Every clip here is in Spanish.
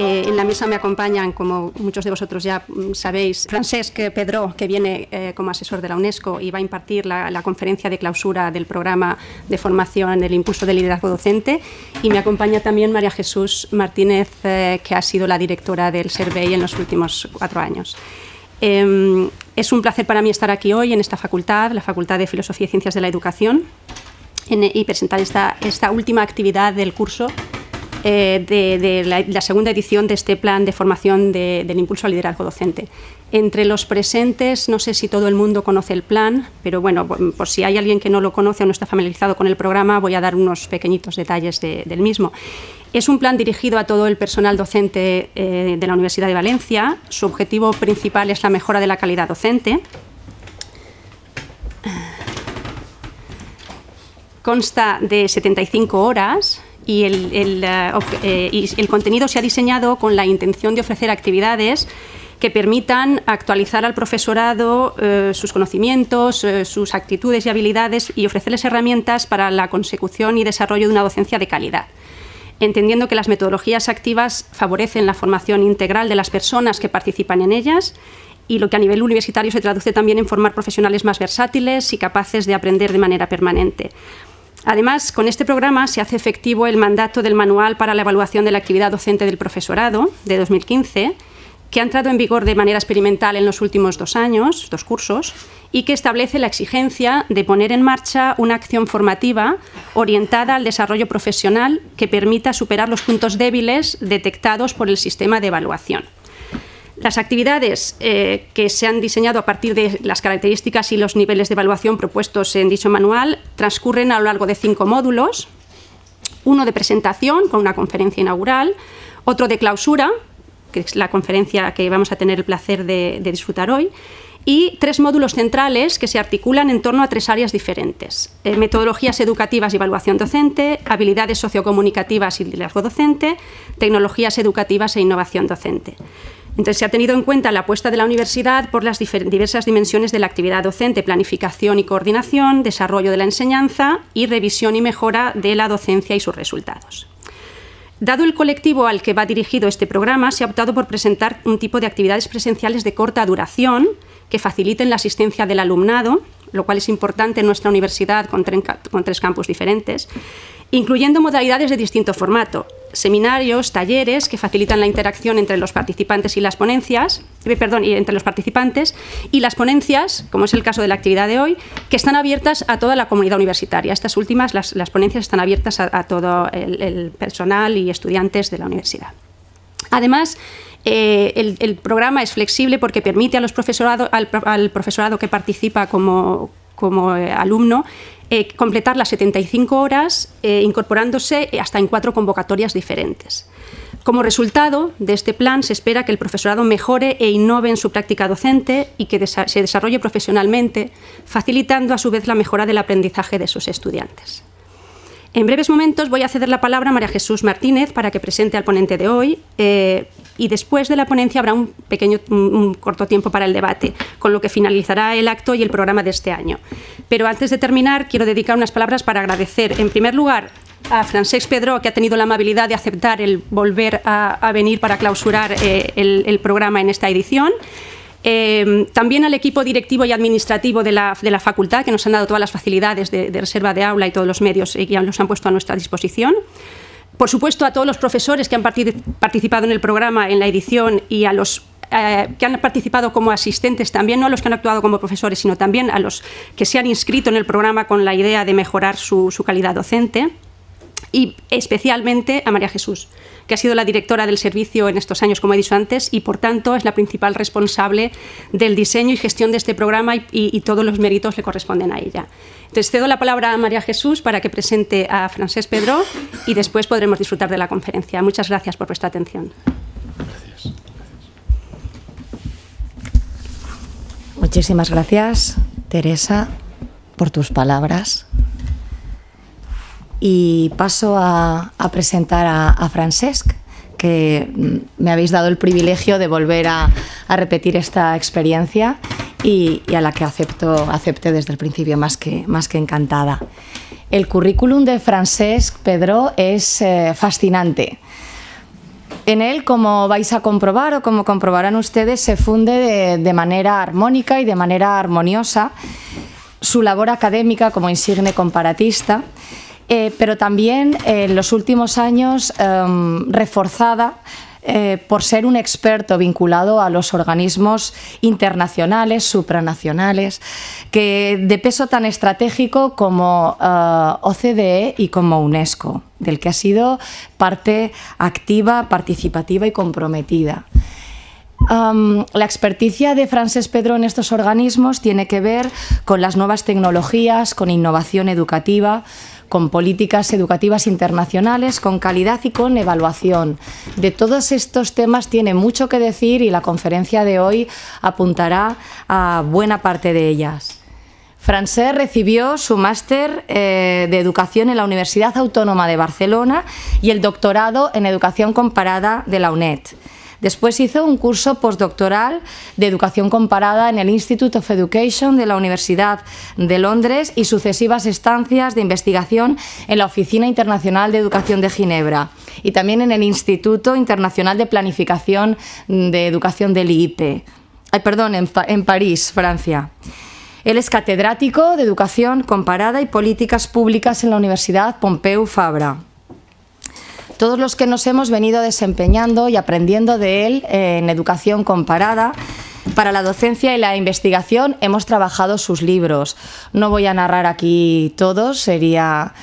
Eh, en la mesa me acompañan, como muchos de vosotros ya mm, sabéis, Francesc Pedro, que viene eh, como asesor de la UNESCO y va a impartir la, conferencia de clausura del programa de formación del impulso del liderazgo docente. Y me acompaña también María Jesús Martínez, eh, que ha sido la directora del SERVEI en los últimos cuatro años. Em, es un placer para mí estar aquí hoy en esta facultad, la Facultad de Filosofía y Ciencias de la Educación, y presentar esta, esta última actividad del curso eh, de, la, segunda edición de este plan de formación del impulso al liderazgo docente. Entre los presentes, no sé si todo el mundo conoce el plan, pero bueno, por si hay alguien que no lo conoce o no está familiarizado con el programa, voy a dar unos pequeñitos detalles del mismo. Es un plan dirigido a todo el personal docente eh, de la Universidad de Valencia. Su objetivo principal es la mejora de la calidad docente. Consta de 75 horas eh, eh, y el, contenido se ha diseñado con la intención de ofrecer actividades que permitan actualizar al profesorado eh, sus conocimientos, sus actitudes y habilidades y ofrecerles herramientas para la consecución y desarrollo de una docencia de calidad. Entendiendo que las metodologías activas favorecen la formación integral de las personas que participan en ellas y lo que a nivel universitario se traduce también en formar profesionales más versátiles y capaces de aprender de manera permanente. Además, con este programa se hace efectivo el mandato del Manual para la Evaluación de la Actividad Docente del Profesorado de 2015, que ha entrado en vigor de manera experimental en los últimos dos años, dos cursos, y que establece la exigencia de poner en marcha una acción formativa orientada al desarrollo profesional que permita superar los puntos débiles detectados por el sistema de evaluación. Las actividades eh, que se han diseñado a partir de las características y los niveles de evaluación propuestos en dicho manual transcurren a lo largo de cinco módulos, uno de presentación con una conferencia inaugural, otro de clausura, que es la conferencia que vamos a tener el placer de, disfrutar hoy, y tres módulos centrales que se articulan en torno a tres áreas diferentes. Eh, metodologías educativas y evaluación docente, habilidades sociocomunicativas y liderazgo docente, tecnologías educativas e innovación docente. Entonces se ha tenido en cuenta la apuesta de la universidad por las diversas dimensiones de la actividad docente, planificación y coordinación, desarrollo de la enseñanza y revisión y mejora de la docencia y sus resultados. Dado el colectivo al que va dirigido este programa, se ha optado por presentar un tipo de actividades presenciales de corta duración que faciliten la asistencia del alumnado, lo cual es importante en nuestra universidad con, tres campus diferentes, incluyendo modalidades de distinto formato, seminarios, talleres que facilitan la interacción entre los participantes y las ponencias, eh, perdón, entre los participantes y las ponencias, como es el caso de la actividad de hoy, que están abiertas a toda la comunidad universitaria. Estas últimas, las, ponencias están abiertas a, todo el, personal y estudiantes de la universidad. Además, eh, el, programa es flexible porque permite a los profesorado, al profesorado que participa como, como eh, alumno, eh, completar las 75 horas eh, incorporándose hasta en cuatro convocatorias diferentes. Como resultado de este plan, se espera que el profesorado mejore e innove en su práctica docente y que se desarrolle profesionalmente, facilitando a su vez la mejora del aprendizaje de sus estudiantes. En breves momentos voy a ceder la palabra a María Jesús Martínez para que presente al ponente de hoy eh, y después de la ponencia habrá un pequeño, un corto tiempo para el debate, con lo que finalizará el acto y el programa de este año. Pero antes de terminar, quiero dedicar unas palabras para agradecer, en primer lugar, a Francesc Pedro, que ha tenido la amabilidad de aceptar el volver a, venir para clausurar eh, el programa en esta edición. Em, también al equipo directivo y administrativo de la, facultad, que nos han dado todas las facilidades de, reserva de aula y todos los medios y eh, que los han puesto a nuestra disposición. Por supuesto, a todos los profesores que han participado en el programa, en la edición, y a los eh, que han participado como asistentes también, no a los que han actuado como profesores, sino también a los que se han inscrito en el programa con la idea de mejorar su calidad docente y especialmente a María Jesús, que ha sido la directora del servicio en estos años, como he dicho antes, y por tanto es la principal responsable del diseño y gestión de este programa y, todos los méritos le corresponden a ella. Entonces cedo la palabra a María Jesús para que presente a Francés Pedro y después podremos disfrutar de la conferencia. Muchas gracias por vuestra atención. gracias. Muchísimas gracias, Teresa, por tus palabras y paso a, presentar a, Francesc, que mm, me habéis dado el privilegio de volver a, repetir esta experiencia y, a la que acepto, acepté desde el principio más que, encantada. El currículum de Francesc Pedro es eh, fascinante. En él, como vais a comprobar o como comprobarán ustedes, se funde de manera armónica y de manera armoniosa su labor académica como insigne comparatista eh, pero también eh, en los últimos años em, reforzada eh, por ser un experto vinculado a los organismos internacionales, supranacionales, que de peso tan estratégico como OCDE y como UNESCO, del que ha sido parte activa, participativa y comprometida. Em, la experticia de Frances Pedro en estos organismos tiene que ver con las nuevas tecnologías, con innovación educativa, con políticas educativas internacionales, con calidad y con evaluación. De todos estos temas tiene mucho que decir y la conferencia de hoy apuntará a buena parte de ellas. Francés recibió su máster eh, de Educación en la Universidad Autónoma de Barcelona y el doctorado en Educación Comparada de la UNED. Después hizo un curso postdoctoral de educación comparada en el Institute of Education de la Universidad de Londres y sucesivas estancias de investigación en la Oficina Internacional de Educación de Ginebra y también en el Instituto Internacional de Planificación de Educación del IPE, Ay, perdón, en, en París, Francia. Él es catedrático de Educación Comparada y Políticas Públicas en la Universidad Pompeu Fabra todos los que nos hemos venido desempeñando y aprendiendo de él eh, en educación comparada. Para la docencia y la investigación hemos trabajado sus libros. No voy a narrar aquí todos, sería,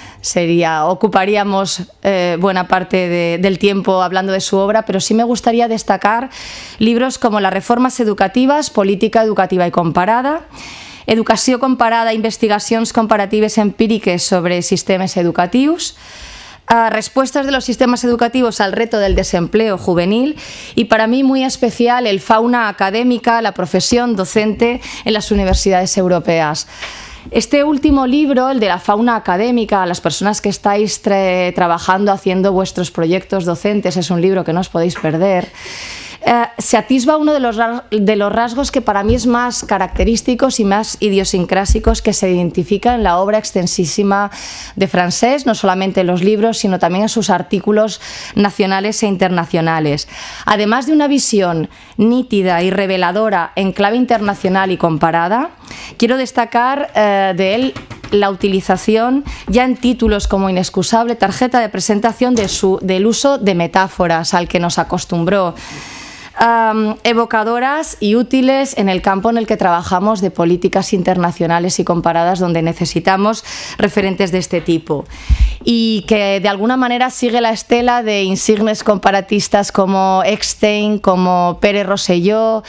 ocuparíamos eh, buena parte del tiempo hablando de su obra, pero sí me gustaría destacar libros como Las reformas Educativas, Política educativa y comparada, Educación comparada, Investigaciones Comparativas empíriques sobre Sistemas Educativos, respuestas de los sistemas educativos al reto del desempleo juvenil y para mí muy especial el fauna académica, la profesión docente en las universidades europeas. Este último libro, el de la fauna académica, a las personas que estáis trabajando haciendo vuestros proyectos docentes, es un libro que no os podéis perder. Eh, se atisba uno de los, rasgos que para mí es más característicos y más idiosincrásicos que se identifica en la obra extensísima de Francés, no solamente en los libros, sino también en sus artículos nacionales e internacionales. Además de una visión nítida y reveladora en clave internacional y comparada, quiero destacar eh, de él la utilización ya en títulos como inexcusable tarjeta de presentación del uso de metáforas al que nos acostumbró evocadoras y útiles en el campo en el que trabajamos de políticas internacionales y comparadas donde necesitamos referentes de este tipo y que de alguna manera sigue la estela de insignes comparatistas como Eckstein, como Pérez Rosselló,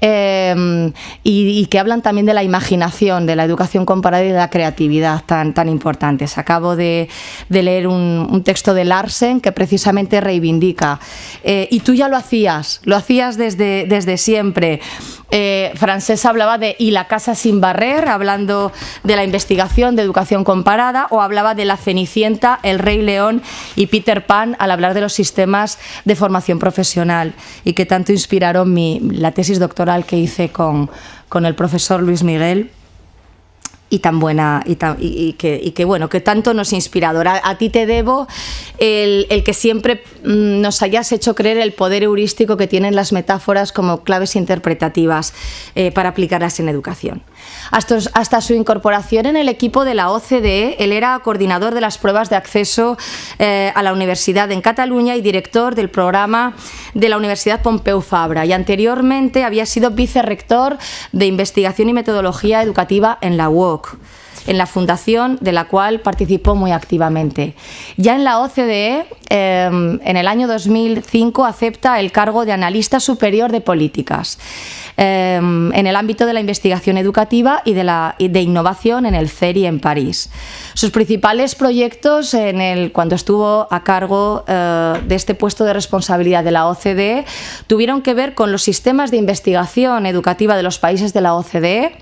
em, y, que hablan también de la imaginación, de la educación comparada y de la creatividad tan, tan importantes. Acabo de, leer un, texto de Larsen que precisamente reivindica, eh, y tú ya lo hacías, lo hacías desde, desde siempre. Eh, francesa hablaba de Y la casa sin barrer, hablando de la investigación de educación comparada, o hablaba de La Cenicienta, El Rey León y Peter Pan al hablar de los sistemas de formación profesional y que tanto inspiraron mi, la tesis doctoral que hice con, con el profesor Luis Miguel y tan buena y, que, bueno, que tanto nos ha A, a ti te debo el, que siempre mm, nos hayas hecho creer el poder heurístico que tienen las metáforas como claves interpretativas eh, para aplicarlas en educación. Hasta, su incorporación en el equipo de la OCDE, él era coordinador de las pruebas de acceso eh, a la universidad en Cataluña y director del programa de la Universidad Pompeu Fabra y anteriormente había sido vicerrector de investigación y metodología educativa en la UOC en la fundación de la cual participó muy activamente. Ya en la OCDE, eh, en el año 2005, acepta el cargo de analista superior de políticas eh, en el ámbito de la investigación educativa y de, la, innovación en el CERI en París. Sus principales proyectos en el, cuando estuvo a cargo eh, de este puesto de responsabilidad de la OCDE tuvieron que ver con los sistemas de investigación educativa de los países de la OCDE,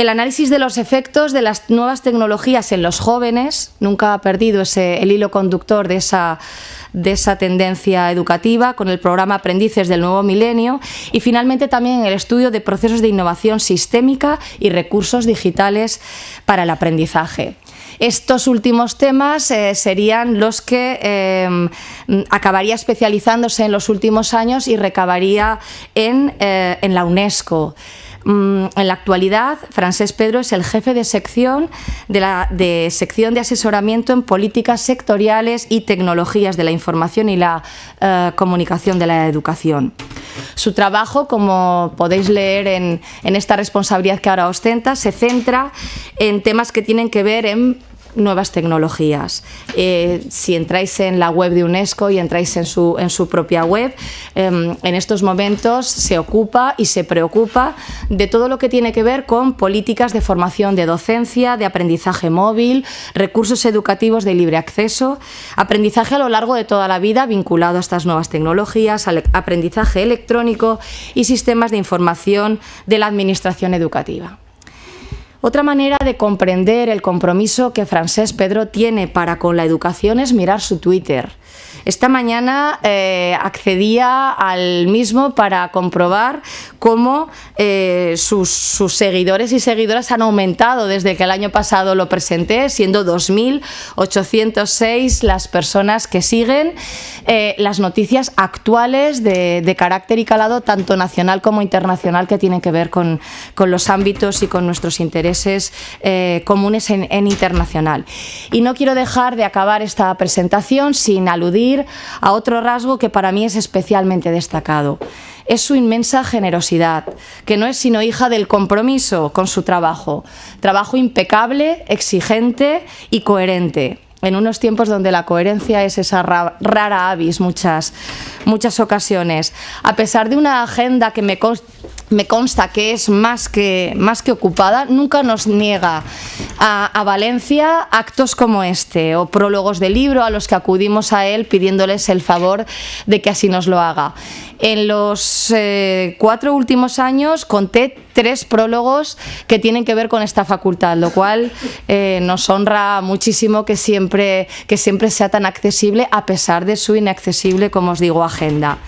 el análisis de los efectos de las nuevas tecnologías en los jóvenes nunca ha perdido el hilo conductor de esa, de esa tendencia educativa con el programa Aprendices del Nuevo Milenio y finalmente también el estudio de procesos de innovación sistémica y recursos digitales para el aprendizaje. Estos últimos temas eh, serían los que eh, acabaría especializándose en los últimos años y recabaría en, eh, en la UNESCO. Mm, en la actualidad, Francés Pedro es el jefe de sección de la sección de asesoramiento en políticas sectoriales y tecnologías de la información y la eh, comunicación de la educación. Su trabajo, como podéis leer en esta responsabilidad que ahora ostenta, se centra en temas que tienen que ver en nuevas tecnologías. Eh, si entráis en la web de UNESCO y entráis en su, propia web, em, en estos momentos se ocupa y se preocupa de todo lo que tiene que ver con políticas de formación de docencia, de aprendizaje móvil, recursos educativos de libre acceso, aprendizaje a lo largo de toda la vida vinculado a estas nuevas tecnologías, al aprendizaje electrónico y sistemas de información de la administración educativa. Otra manera de comprender el compromiso que Francés Pedro tiene para con la educación es mirar su Twitter. Esta mañana eh, accedía al mismo para comprobar cómo eh, sus, seguidores y seguidoras han aumentado desde que el año pasado lo presenté, siendo 2.806 las personas que siguen eh, las noticias actuales de, carácter y calado, tanto nacional como internacional, que tienen que ver con, los ámbitos y con nuestros intereses comunes en internacional. Y no quiero dejar de acabar esta presentación sin aludir a otro rasgo que para mí es especialmente destacado. Es su inmensa generosidad, que no es sino hija del compromiso con su trabajo, trabajo impecable, exigente y coherente en unos tiempos donde la coherencia es esa rara avis muchas, muchas ocasiones. A pesar de una agenda que me, consta que es más que, más que ocupada, nunca nos niega a, Valencia actos como este o prólogos de libro a los que acudimos a él pidiéndoles el favor de que así nos lo haga. En los eh, cuatro últimos años conté tres prólogos que tienen que ver con esta facultad, lo cual eh, nos honra muchísimo que siempre que siempre sea tan accesible a pesar de su inaccesible, como os digo, agenda.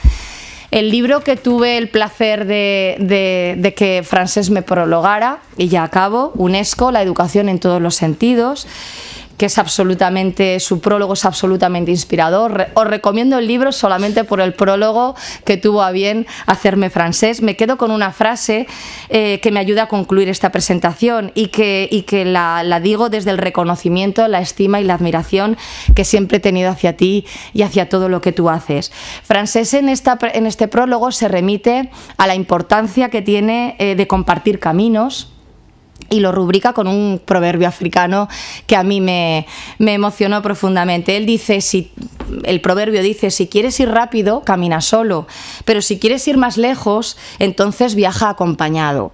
El libro que tuve el placer de, que Francés me prologara, y ya acabo, UNESCO, la educación en todos los sentidos, que es absolutamente, su prólogo es absolutamente inspirador. Os recomiendo el libro solamente por el prólogo que tuvo a bien hacerme francés. Me quedo con una frase eh, que me ayuda a concluir esta presentación y que, que la, digo desde el reconocimiento, la estima y la admiración que siempre he tenido hacia ti y hacia todo lo que tú haces. Francés en, esta, en este prólogo se remite a la importancia que tiene eh, de compartir caminos, y lo rubrica con un proverbio africano que a mí me, emocionó profundamente. Él dice, si, el proverbio dice, si quieres ir rápido, camina solo, pero si quieres ir más lejos, entonces viaja acompañado.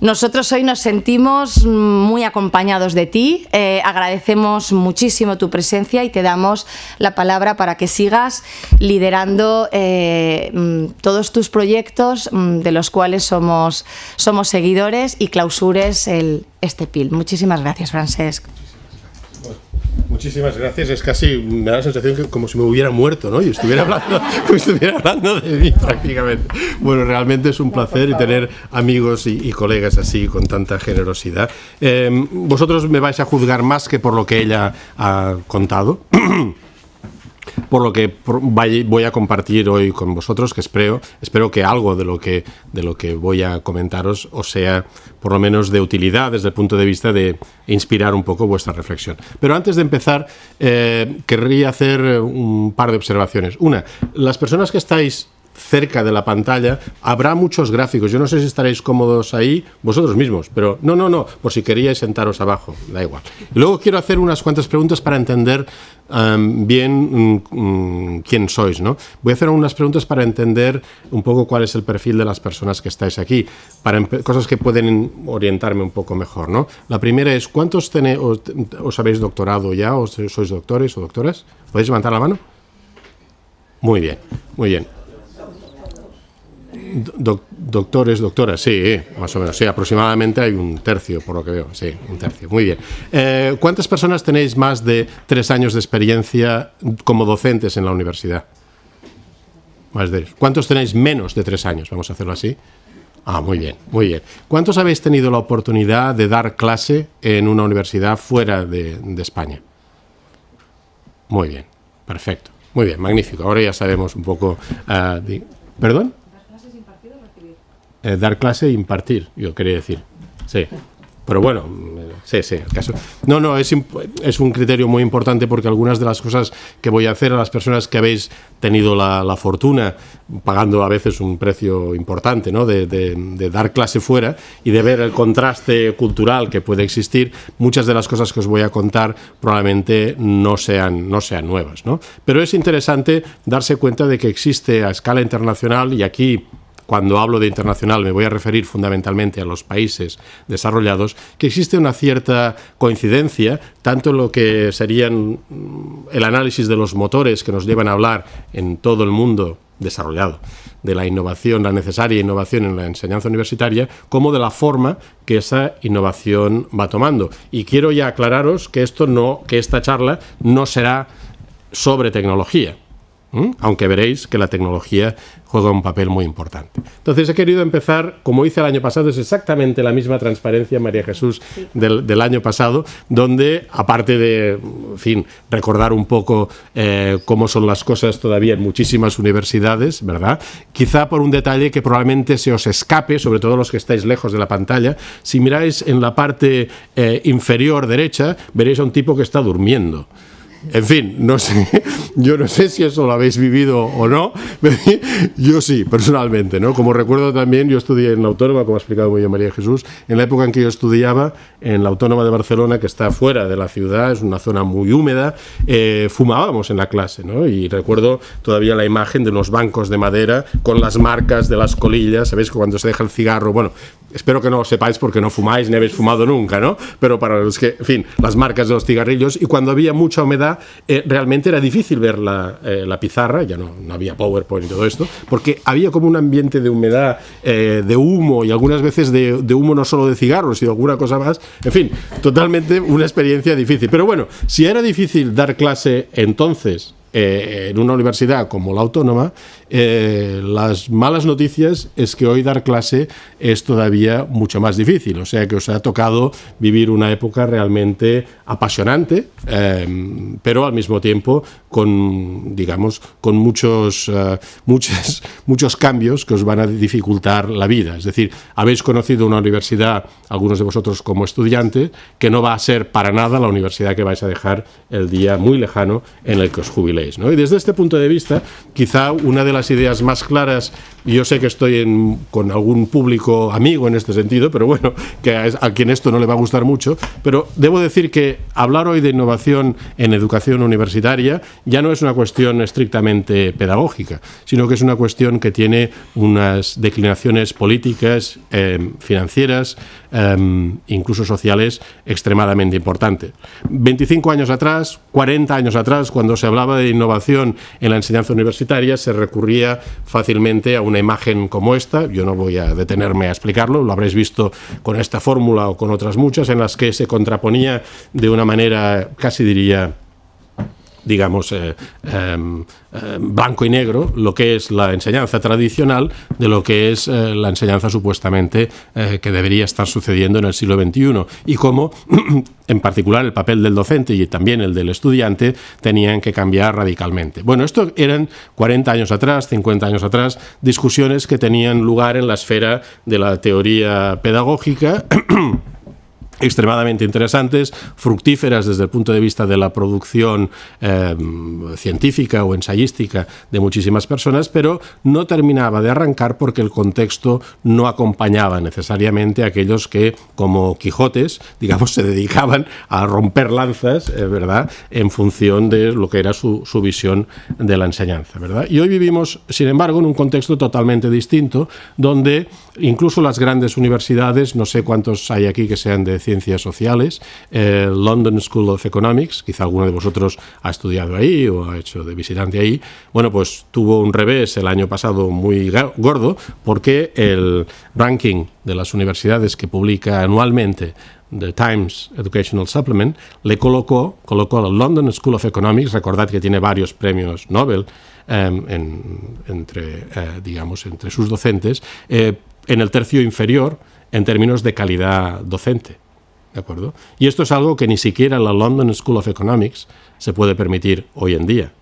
Nosotros hoy nos sentimos muy acompañados de ti, eh, agradecemos muchísimo tu presencia y te damos la palabra para que sigas liderando eh, mm, todos tus proyectos mm, de los cuales somos, somos seguidores y clausures el, este PIL. Muchísimas gracias, Francesc. Muchísimas gracias. Es casi, me da la sensación que como si me hubiera muerto, ¿no? Y estuviera hablando, estuviera hablando de mí prácticamente. Bueno, realmente es un placer tener amigos y, colegas así, con tanta generosidad. Em, vosotros me vais a juzgar más que por lo que ella ha contado. por lo que voy a compartir hoy con vosotros, que espero, espero que algo de lo que, de lo que voy a comentaros os sea por lo menos de utilidad desde el punto de vista de inspirar un poco vuestra reflexión. Pero antes de empezar, eh, querría hacer un par de observaciones. Una, las personas que estáis cerca de la pantalla, habrá muchos gráficos. Yo no sé si estaréis cómodos ahí vosotros mismos, pero no, no, no, por si queríais sentaros abajo, da igual. luego quiero hacer unas cuantas preguntas para entender bien mm, mm, quién sois, ¿no? Voy a hacer unas preguntas para entender un poco cuál es el perfil de las personas que estáis aquí, para cosas que pueden orientarme un poco mejor, ¿no? La primera es, ¿cuántos os, habéis doctorado ya, o sois doctores o doctoras? ¿Podéis levantar la mano? Muy bien, muy bien doctores, doctoras, sí, eh, más o menos, sí, aproximadamente hay un tercio, por lo que veo, sí, un tercio, muy bien. Eh, ¿Cuántas personas tenéis más de tres años de experiencia como docentes en la universidad? Más de, ¿Cuántos tenéis menos de tres años? Vamos a hacerlo así. Ah, muy bien, muy bien. ¿Cuántos habéis tenido la oportunidad de dar clase en una universidad fuera de, España? Muy bien, perfecto. Muy bien, magnífico. Ahora ya sabemos un poco... Ah, ¿Perdón? Eh, dar clase e impartir, yo quería decir. Sí. Pero bueno, sí, sí, el caso. No, no, es, un criterio muy importante porque algunas de las cosas que voy a hacer a las personas que habéis tenido la, fortuna, pagando a veces un precio importante, ¿no? De, de, dar clase fuera y de ver el contraste cultural que puede existir, muchas de las cosas que os voy a contar probablemente no sean, no sean nuevas, ¿no? Pero es interesante darse cuenta de que existe a escala internacional y aquí cuando hablo de internacional me voy a referir fundamentalmente a los países desarrollados, que existe una cierta coincidencia, tanto en lo que serían mm, el análisis de los motores que nos llevan a hablar en todo el mundo desarrollado, de la innovación, la necesaria innovación en la enseñanza universitaria, como de la forma que esa innovación va tomando. Y quiero ya aclararos que esto no, que esta charla no será sobre tecnología ¿Mm? aunque veréis que la tecnología juega un papel muy importante. Entonces he querido empezar, como hice el año pasado, es exactamente la misma transparencia, María Jesús, del, año pasado, donde, aparte de, fin, recordar un poco eh, cómo son las cosas todavía en muchísimas universidades, ¿verdad? Quizá por un detalle que probablemente se os escape, sobre todo los que estáis lejos de la pantalla, si miráis en la parte eh, inferior derecha, veréis a un tipo que está durmiendo. En fin, no sé, yo no sé si eso lo habéis vivido o no, yo sí, personalmente, ¿no? Como recuerdo también, yo estudié en la Autónoma, como ha explicado muy María Jesús, en la época en que yo estudiaba, en la Autónoma de Barcelona, que está fuera de la ciudad, es una zona muy húmeda, eh, fumábamos en la clase, ¿no? Y recuerdo todavía la imagen de unos bancos de madera con las marcas de las colillas, ¿sabéis? Cuando se deja el cigarro, bueno, espero que no lo sepáis porque no fumáis ni habéis fumado nunca, ¿no? Pero para los que, en fin, las marcas de los cigarrillos y cuando había mucha humedad, eh, realmente era difícil ver la, eh, pizarra, ya no, había PowerPoint y todo esto, porque había como un ambiente de humedad, eh, de humo y algunas veces de, de, humo no solo de cigarros, sino alguna cosa más. En fin, totalmente una experiencia difícil. Pero bueno, si era difícil dar clase entonces en una universidad como la autónoma, eh, las malas noticias es que hoy dar clase es todavía mucho más difícil, o sea que os ha tocado vivir una época realmente apasionante, em, pero al mismo tiempo con, digamos, con muchos, eh, muchos muchos cambios que os van a dificultar la vida. Es decir, habéis conocido una universidad, algunos de vosotros como estudiante que no va a ser para nada la universidad que vais a dejar el día muy lejano en el que os jubiléis. ¿no? Y desde este punto de vista, quizá una de las las ideas más claras yo sé que estoy con algún público amigo en este sentido, pero bueno, que a, quien esto no le va a gustar mucho, pero debo decir que hablar hoy de innovación en educación universitaria ya no es una cuestión estrictamente pedagógica, sino que es una cuestión que tiene unas declinaciones políticas, em, financieras, em, incluso sociales extremadamente importantes. 25 años atrás, 40 años atrás, cuando se hablaba de innovación en la enseñanza universitaria, se recurría fácilmente a una imagen como esta, yo no voy a detenerme a explicarlo, lo habréis visto con esta fórmula o con otras muchas en las que se contraponía de una manera casi diría digamos, eh, em, em, blanco y negro lo que es la enseñanza tradicional de lo que es eh, la enseñanza supuestamente eh, que debería estar sucediendo en el siglo XXI y cómo, en particular, el papel del docente y también el del estudiante tenían que cambiar radicalmente. Bueno, esto eran 40 años atrás, 50 años atrás, discusiones que tenían lugar en la esfera de la teoría pedagógica. extremadamente interesantes, fructíferas desde el punto de vista de la producción em, científica o ensayística de muchísimas personas, pero no terminaba de arrancar porque el contexto no acompañaba necesariamente a aquellos que, como Quijotes, digamos, se dedicaban a romper lanzas, eh, ¿verdad?, en función de lo que era su, su visión de la enseñanza, ¿verdad? Y hoy vivimos, sin embargo, en un contexto totalmente distinto, donde incluso las grandes universidades, no sé cuántos hay aquí que sean de Ciencias Sociales, eh, London School of Economics, quizá alguno de vosotros ha estudiado ahí o ha hecho de visitante ahí, bueno, pues tuvo un revés el año pasado muy gordo porque el ranking de las universidades que publica anualmente The Times Educational Supplement le colocó, colocó a la London School of Economics, recordad que tiene varios premios Nobel em, entre, eh, digamos, entre sus docentes, eh, en el tercio inferior en términos de calidad docente acuerdo? Y esto es algo que ni siquiera la London School of Economics se puede permitir hoy en día.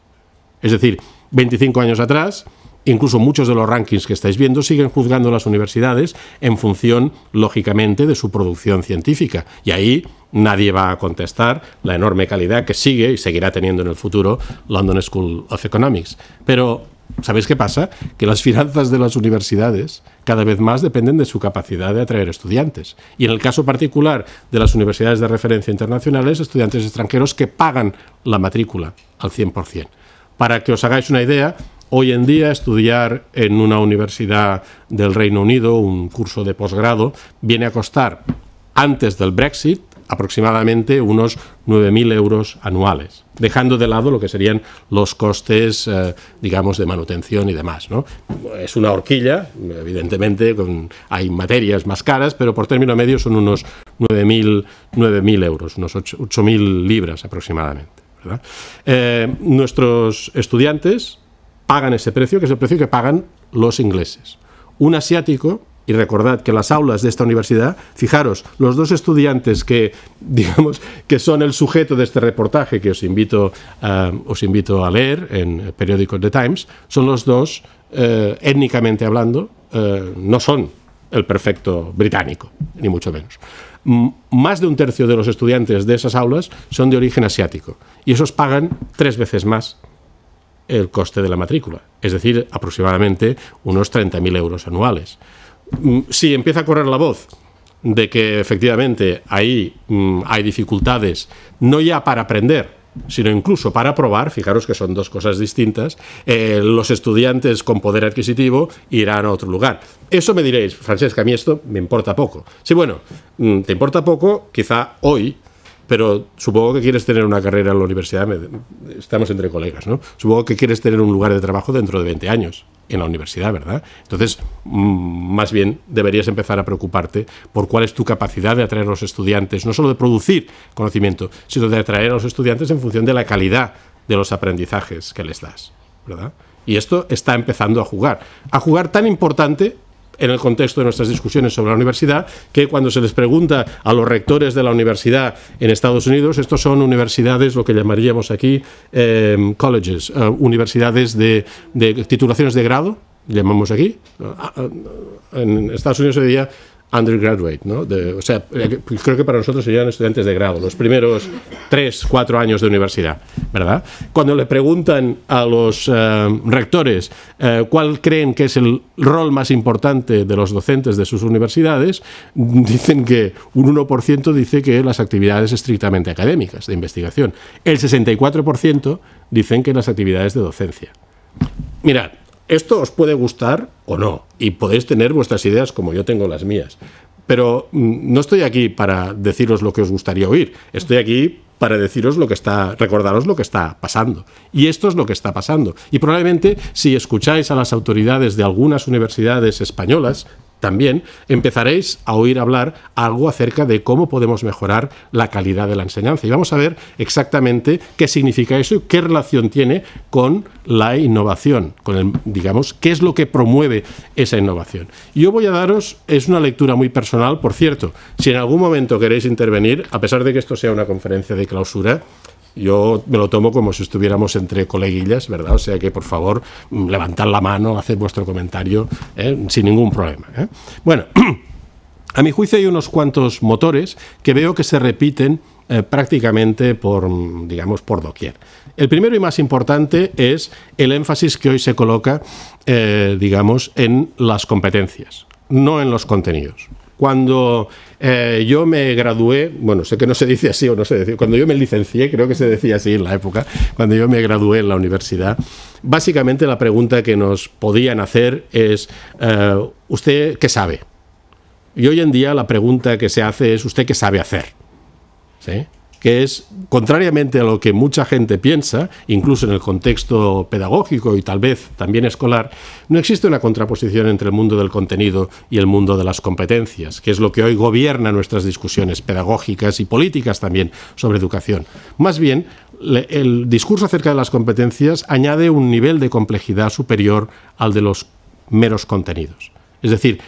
Es decir, 25 años atrás, incluso muchos de los rankings que estáis viendo siguen juzgando las universidades en función, lógicamente, de su producción científica. Y ahí nadie va a contestar la enorme calidad que sigue y seguirá teniendo en el futuro London School of Economics. Pero ¿Sabéis qué pasa? Que las finanzas de las universidades cada vez más dependen de su capacidad de atraer estudiantes. Y en el caso particular de las universidades de referencia internacionales, estudiantes extranjeros que pagan la matrícula al 100%. Para que os hagáis una idea, hoy en día estudiar en una universidad del Reino Unido, un curso de posgrado, viene a costar antes del Brexit, aproximadamente unos 9.000 euros anuales, dejando de lado lo que serían los costes, eh, digamos, de manutención y demás. ¿no? Es una horquilla, evidentemente, hay materias más caras, pero por término medio son unos 9.000 euros, unos 8.000 libras aproximadamente. Eh, nuestros estudiantes pagan ese precio, que es el precio que pagan los ingleses. Un asiático y recordad que las aulas de esta universidad, fijaros, los dos estudiantes que, digamos, que son el sujeto de este reportaje que os invito a, os invito a leer en periódicos The Times, son los dos, eh, étnicamente hablando, eh, no son el perfecto británico, ni mucho menos. más de un tercio de los estudiantes de esas aulas son de origen asiático y esos pagan tres veces más el coste de la matrícula, es decir, aproximadamente unos 30.000 euros anuales. Mm, si empieza a correr la voz de que efectivamente ahí mm, hay dificultades, no ya para aprender, sino incluso para probar, fijaros que son dos cosas distintas, eh, los estudiantes con poder adquisitivo irán a otro lugar. Eso me diréis, Francesca, a mí esto me importa poco. Sí, bueno, mm, te importa poco quizá hoy, pero supongo que quieres tener una carrera en la universidad, estamos entre colegas, ¿no? Supongo que quieres tener un lugar de trabajo dentro de 20 años en la universidad, ¿verdad? Entonces, mm, más bien deberías empezar a preocuparte por cuál es tu capacidad de atraer a los estudiantes, no solo de producir conocimiento, sino de atraer a los estudiantes en función de la calidad de los aprendizajes que les das, ¿verdad? Y esto está empezando a jugar, a jugar tan importante en el contexto de nuestras discusiones sobre la universidad, que cuando se les pregunta a los rectores de la universidad en Estados Unidos, estos son universidades, lo que llamaríamos aquí eh, colleges, eh, universidades de, titulaciones de grado, llamamos aquí. Eh, en Estados Unidos se diría, undergraduate, ¿no? o sea, eh, creo que para nosotros serían estudiantes de grado, los primeros tres, cuatro años de universidad, ¿verdad? Cuando le preguntan a los eh, rectores eh, cuál creen que es el rol más importante de los docentes de sus universidades, dicen que un 1% dice que las actividades estrictamente académicas, de investigación. El 64% dicen que las actividades de docencia. Mirad, esto os puede gustar o no, y podéis tener vuestras ideas como yo tengo las mías. Pero mm, no estoy aquí para deciros lo que os gustaría oír, estoy aquí para deciros lo que está, recordaros lo que está pasando. Y esto es lo que está pasando. Y probablemente si escucháis a las autoridades de algunas universidades españolas, también empezaréis a oír hablar algo acerca de cómo podemos mejorar la calidad de la enseñanza. Y vamos a ver exactamente qué significa eso y qué relación tiene con la innovación, con el, digamos, qué es lo que promueve esa innovación. Yo voy a daros, es una lectura muy personal, por cierto, si en algún momento queréis intervenir, a pesar de que esto sea una conferencia de clausura, yo me lo tomo como si estuviéramos entre coleguillas, ¿verdad? O sea que, por favor, mm, levantad la mano, haced vuestro comentario ¿eh? sin ningún problema. ¿eh? Bueno, a mi juicio hay unos cuantos motores que veo que se repiten eh, prácticamente por, mm, digamos, por doquier. El primero y más importante es el énfasis que hoy se coloca, digamos, en las competencias, no en los contenidos. Cuando eh, yo me gradué, bueno, sé que no se dice así o no se dice, cuando yo me licencié, creo que se decía así en la época, cuando yo me gradué en la universidad, básicamente la pregunta que nos podían hacer es, eh, ¿usted qué sabe? Y hoy en día la pregunta que se hace es, ¿usted qué sabe hacer? ¿Sí? que es, contrariamente a lo que mucha gente piensa, incluso en el contexto pedagógico y tal vez también escolar, no existe una contraposición entre el mundo del contenido y el mundo de las competencias, que es lo que hoy gobierna nuestras discusiones pedagógicas y políticas también sobre educación. Más bien, el discurso acerca de las competencias añade un nivel de complejidad superior al de los meros contenidos. Es decir,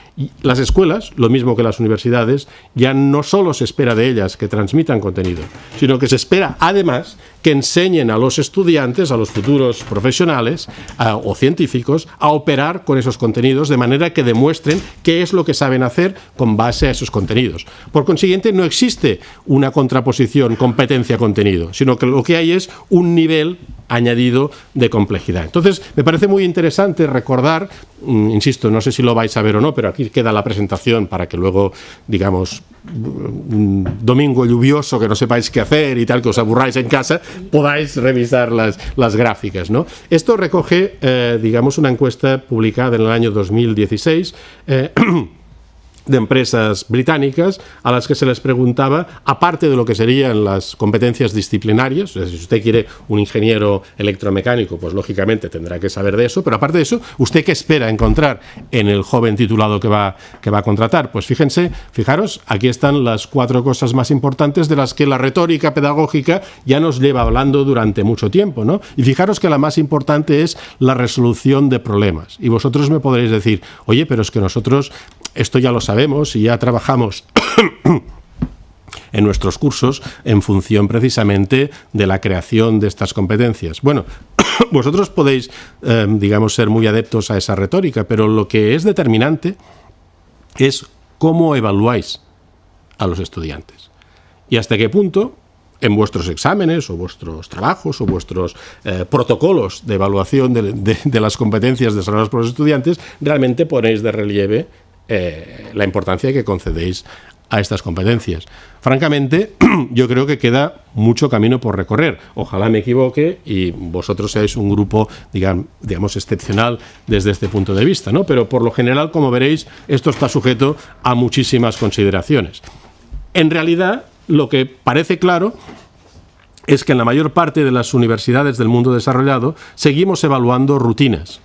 las escuelas, lo mismo que las universidades, ya no solo se espera de ellas que transmitan contenido, sino que se espera además que enseñen a los estudiantes, a los futuros profesionales o científicos, a operar con esos contenidos de manera que demuestren qué es lo que saben hacer con base a esos contenidos. Por consiguiente, no existe una contraposición competencia-contenido, sino que lo que hay es un nivel añadido de complejidad. Entonces, me parece muy interesante recordar, mm, insisto, no sé si lo vais a ver o no, pero aquí queda la presentación para que luego, digamos, mm, un domingo lluvioso que no sepáis qué hacer y tal, que os aburráis en casa, podáis revisar las, las gráficas. ¿no? Esto recoge, eh, digamos, una encuesta publicada en el año 2016. de empresas británicas a las que se les preguntaba, aparte de lo que serían las competencias disciplinarias, si usted quiere un ingeniero electromecánico, pues lógicamente tendrá que saber de eso, pero aparte de eso, ¿usted qué espera encontrar en el joven titulado que va, que va a contratar? Pues fíjense, fijaros, aquí están las cuatro cosas más importantes de las que la retórica pedagógica ya nos lleva hablando durante mucho tiempo, ¿no? Y fijaros que la más importante es la resolución de problemas. Y vosotros me podréis decir, oye, pero es que nosotros esto ya lo sabemos, y ya trabajamos en nuestros cursos en función precisamente de la creación de estas competencias. Bueno, vosotros podéis, em, digamos, ser muy adeptos a esa retórica, pero lo que es determinante es cómo evaluáis a los estudiantes y hasta qué punto en vuestros exámenes o vuestros trabajos o vuestros eh, protocolos de evaluación de, de, las competencias desarrolladas por los estudiantes, realmente ponéis de relieve eh, la importancia que concedéis a estas competencias. Francamente, yo creo que queda mucho camino por recorrer. Ojalá me equivoque y vosotros seáis un grupo, digamos, digamos, excepcional desde este punto de vista, ¿no? Pero por lo general, como veréis, esto está sujeto a muchísimas consideraciones. En realidad, lo que parece claro es que en la mayor parte de las universidades del mundo desarrollado seguimos evaluando rutinas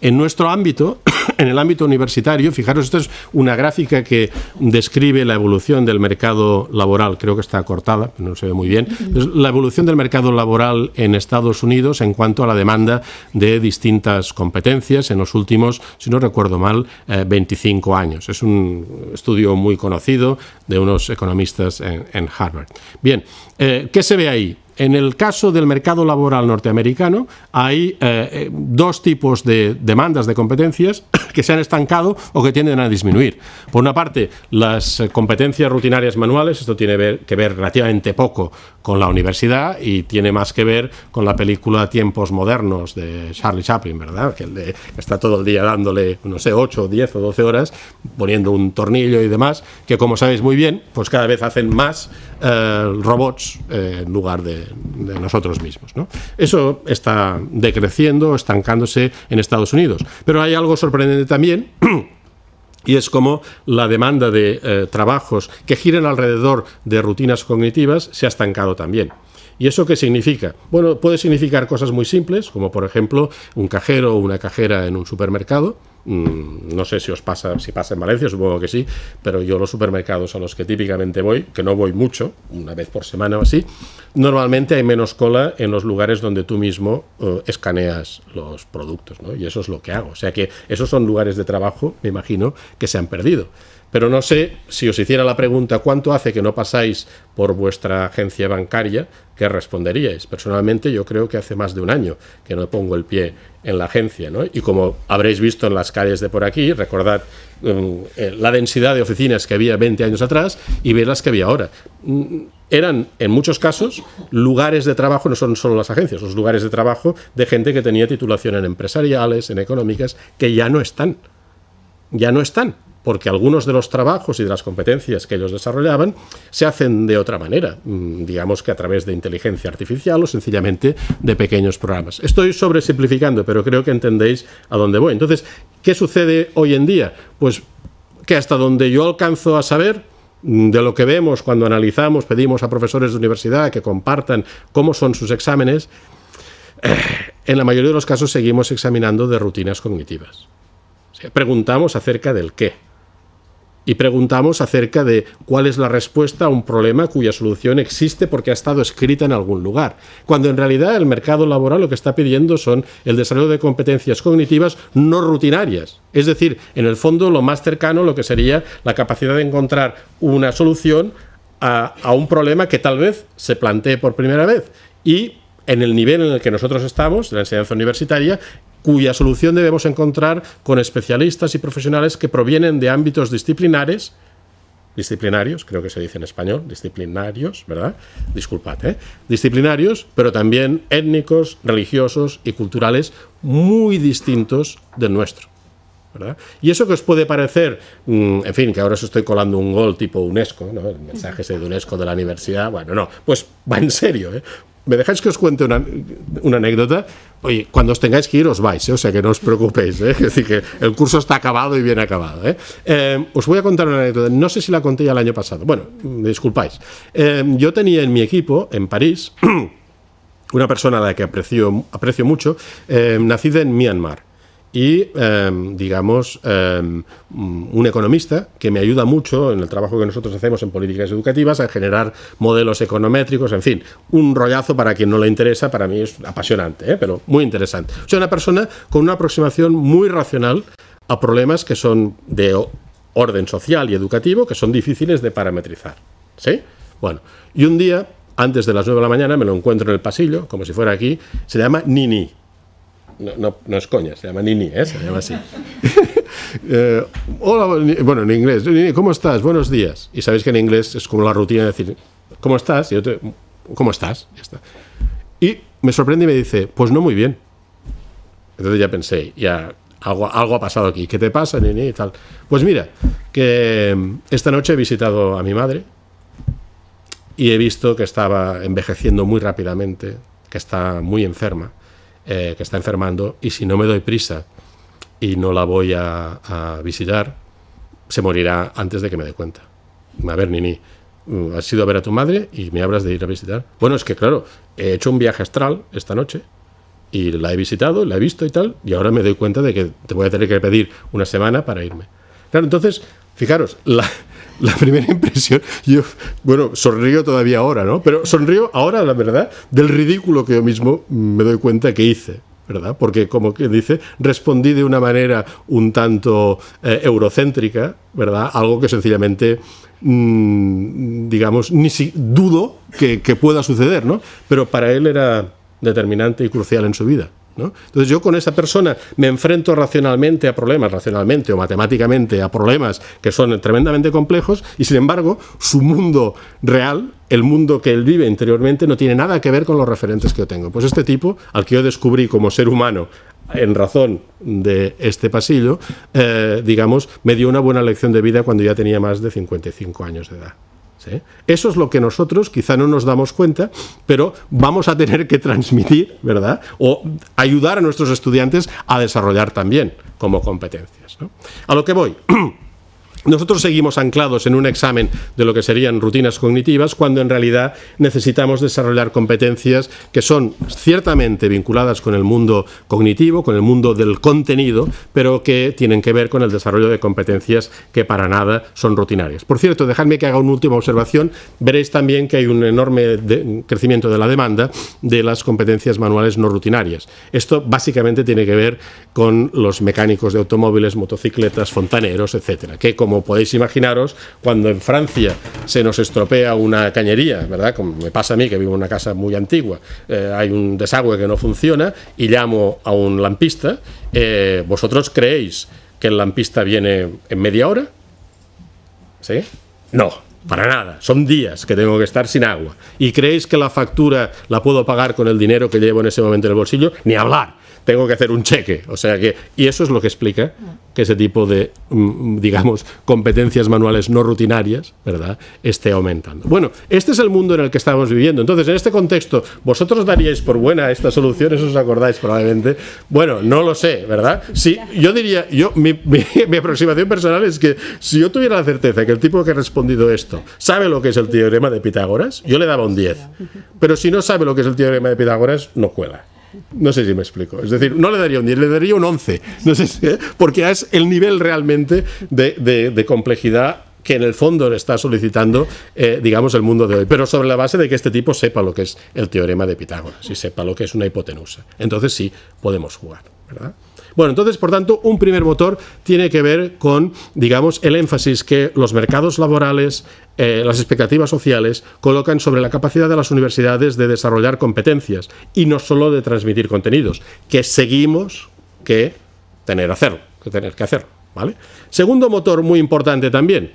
en nuestro ámbito, en el ámbito universitario, fijaros, esto es una gráfica que describe la evolución del mercado laboral, creo que está cortada, no se ve muy bien, la evolución del mercado laboral en Estados Unidos en cuanto a la demanda de distintas competencias en los últimos, si no recuerdo mal, 25 eh, años. Es un estudio muy conocido de unos economistas en, Harvard. Bien, eh, ¿qué se ve ahí? En el caso del mercado laboral norteamericano hay eh, eh, dos tipos de demandas de competencias que se han estancado o que tienden a disminuir. Por una parte, las eh, competencias rutinarias manuales, esto tiene que ver relativamente poco con la universidad y tiene más que ver con la película Tiempos Modernos de Charlie Chaplin, ¿verdad? Que está todo el día dándole, no sé, 8, 10 o 12 horas, poniendo un tornillo y demás, que como sabéis muy bien, pues cada vez hacen más eh, robots eh, en lugar de, nosotros mismos. Eso está decreciendo, estancándose en Estados Unidos. Pero hay algo sorprendente también. Y es como la demanda de eh, trabajos que giren alrededor de rutinas cognitivas se ha estancado también. ¿Y eso qué significa? Bueno, puede significar cosas muy simples, como por ejemplo un cajero o una cajera en un supermercado, Mm, no sé si os pasa, si pasa en Valencia, supongo que sí, pero yo los supermercados a los que típicamente voy, que no voy mucho, una vez por semana o así, normalmente hay menos cola en los lugares donde tú mismo eh, escaneas los productos, Y eso es lo que hago. O sea que esos son lugares de trabajo, me imagino, que se han perdido. Pero no sé si os hiciera la pregunta cuánto hace que no pasáis por vuestra agencia bancaria, ¿qué responderíais? Personalmente yo creo que hace más de un año que no pongo el pie en la agencia, ¿no? Y como habréis visto en las calles de por aquí, recordad mm, eh, la densidad de oficinas que había 20 años atrás y ver las que había ahora. Mm, eran, en muchos casos, lugares de trabajo, no son solo las agencias, los lugares de trabajo de gente que tenía titulación en empresariales, en económicas, que ya no están. Ya no están porque algunos de los trabajos y de las competencias que ellos desarrollaban se hacen de otra manera, mm, digamos que a través de inteligencia artificial o sencillamente de pequeños programas. Estoy sobresimplificando, pero creo que entendéis a dónde voy. Entonces, ¿qué sucede hoy en día? Pues que hasta donde yo alcanzo a saber, mm, de lo que vemos cuando analizamos, pedimos a profesores de universidad que compartan cómo son sus exámenes, eh, en la mayoría de los casos seguimos examinando de rutinas cognitivas. preguntamos acerca del qué, y preguntamos acerca de cuál es la respuesta a un problema cuya solución existe porque ha estado escrita en algún lugar, cuando en realidad el mercado laboral lo que está pidiendo son el desarrollo de competencias cognitivas no rutinarias, es decir, en el fondo lo más cercano lo que sería la capacidad de encontrar una solución a, un problema que tal vez se plantee por primera vez y en el nivel en el que nosotros estamos, la enseñanza universitaria, cuya solución debemos encontrar con especialistas y profesionales que provienen de ámbitos disciplinares, disciplinarios, creo que se dice en español, disciplinarios, ¿verdad? Disculpad, ¿eh? Disciplinarios, pero también étnicos, religiosos y culturales muy distintos del nuestro. ¿verdad? Y eso que os puede parecer, mm, en fin, que ahora os estoy colando un gol tipo UNESCO, ¿no? el mensaje de UNESCO de la universidad, bueno, no, pues va en serio, ¿eh? ¿Me dejáis que os cuente una, anécdota? Oye, cuando os tengáis que ir os vais, ¿eh? o sea que no os preocupéis. ¿eh? Es decir, que el curso está acabado y bien acabado. ¿eh? os voy a contar una anécdota. No sé si la conté ya el año pasado. Bueno, mm, disculpáis. yo tenía en mi equipo, en París, una persona a la que aprecio, aprecio mucho, nacida en Myanmar y, em, digamos, em, un economista que me ayuda mucho en el trabajo que nosotros hacemos en políticas educativas a generar modelos econométricos, en fin, un rollazo para quien no le interesa, para mí es apasionante, ¿eh? pero muy interesante. O una persona con una aproximación muy racional a problemas que son de orden social y educativo, que son difíciles de parametrizar. ¿Sí? Bueno, y un día, antes de las 9 de la mañana, me lo encuentro en el pasillo, como si fuera aquí, se llama Nini no, es coña, se llama Nini, ¿eh? se llama así. Eh, hola, bueno, en inglés, ¿cómo estás? Buenos días. Y sabéis que en inglés es como la rutina de decir, ¿cómo estás? Y yo te, ¿cómo estás? Ya está. Y me sorprende y me dice, pues no muy bien. Entonces ya pensé, ya algo, algo ha pasado aquí. ¿Qué te pasa, Nini? Y tal. Pues mira, que em, esta noche he visitado a mi madre y he visto que estaba envejeciendo muy rápidamente, que está muy enferma eh, que está enfermando y si no me doy prisa y no la voy a, a visitar, se morirá antes de que me dé cuenta. A ver, Nini, mm, has ido a ver a tu madre y me hablas de ir a visitar. Bueno, es que claro, he hecho un viaje astral esta noche y la he visitado, la he visto y tal, y ahora me doy cuenta de que te voy a tener que pedir una semana para irme. Claro, entonces, fijaros, la, la primera impresión, yo, bueno, sonrío todavía ahora, ¿no? Pero sonrío ahora, la verdad, del ridículo que yo mismo me doy cuenta que hice. ¿verdad? Porque, como que dice, respondí de una manera un tanto eh, eurocéntrica, ¿verdad? Algo que sencillamente, mm, digamos, ni si, dudo que, que pueda suceder, ¿no? Pero para él era determinante y crucial en su vida. Entonces yo con esa persona me enfrento racionalmente a problemas, racionalmente o matemáticamente a problemas que son tremendamente complejos y sin embargo su mundo real, el mundo que él vive interiormente no tiene nada que ver con los referentes que yo tengo. Pues este tipo, al que yo descubrí como ser humano en razón de este pasillo, eh, digamos, me dio una buena lección de vida cuando ya tenía más de 55 años de edad. Eso es lo que nosotros quizá no nos damos cuenta, pero vamos a tener que transmitir, ¿verdad? O ayudar a nuestros estudiantes a desarrollar también como competencias. A lo que voy. Nosotros seguimos anclados en un examen de lo que serían rutinas cognitivas cuando en realidad necesitamos desarrollar competencias que son ciertamente vinculadas con el mundo cognitivo, con el mundo del contenido, pero que tienen que ver con el desarrollo de competencias que para nada son rutinarias. Por cierto, dejadme que haga una última observación. Veréis también que hay un enorme crecimiento de la demanda de las competencias manuales no rutinarias. Esto básicamente tiene que ver con los mecánicos de automóviles, motocicletas, fontaneros, etcétera, como podéis imaginaros, cuando en Francia se nos estropea una cañería, ¿verdad? Como me pasa a mí, que vivo en una casa muy antigua, eh, hay un desagüe que no funciona y llamo a un lampista, eh, ¿vosotros creéis que el lampista viene en media hora? ¿Sí? No, para nada, son días que tengo que estar sin agua. ¿Y creéis que la factura la puedo pagar con el dinero que llevo en ese momento en el bolsillo? Ni hablar tengo que hacer un cheque. O sea que, y eso es lo que explica que ese tipo de, mm, mm, digamos, competencias manuales no rutinarias, ¿verdad?, esté aumentando. Bueno, este es el mundo en el que estamos viviendo. Entonces, en este contexto, ¿vosotros daríais por buena esta solución, eso ¿Os acordáis probablemente? Bueno, no lo sé, ¿verdad? Sí, yo diría, yo, mi, mi aproximación personal es que si yo tuviera la certeza que el tipo que ha respondido esto sabe lo que es el teorema de Pitágoras, yo le daba un 10. Pero si no sabe lo que es el teorema de Pitágoras, no cuela. No sé si me explico. Es decir, no le daría un 10, le daría un 11. No sé Porque es el nivel realmente de, complejidad que en el fondo le está solicitando, eh, digamos, el mundo de hoy, pero sobre la base de que este tipo sepa lo que es el teorema de Pitágoras y sepa lo que es una hipotenusa. Entonces sí, podemos jugar, ¿verdad? Bueno, entonces, por tanto, un primer motor tiene que ver con, digamos, el énfasis que los mercados laborales, eh, las expectativas sociales, colocan sobre la capacidad de las universidades de desarrollar competencias y no solo de transmitir contenidos, que seguimos que tener que tener que hacerlo. Segundo motor muy importante también,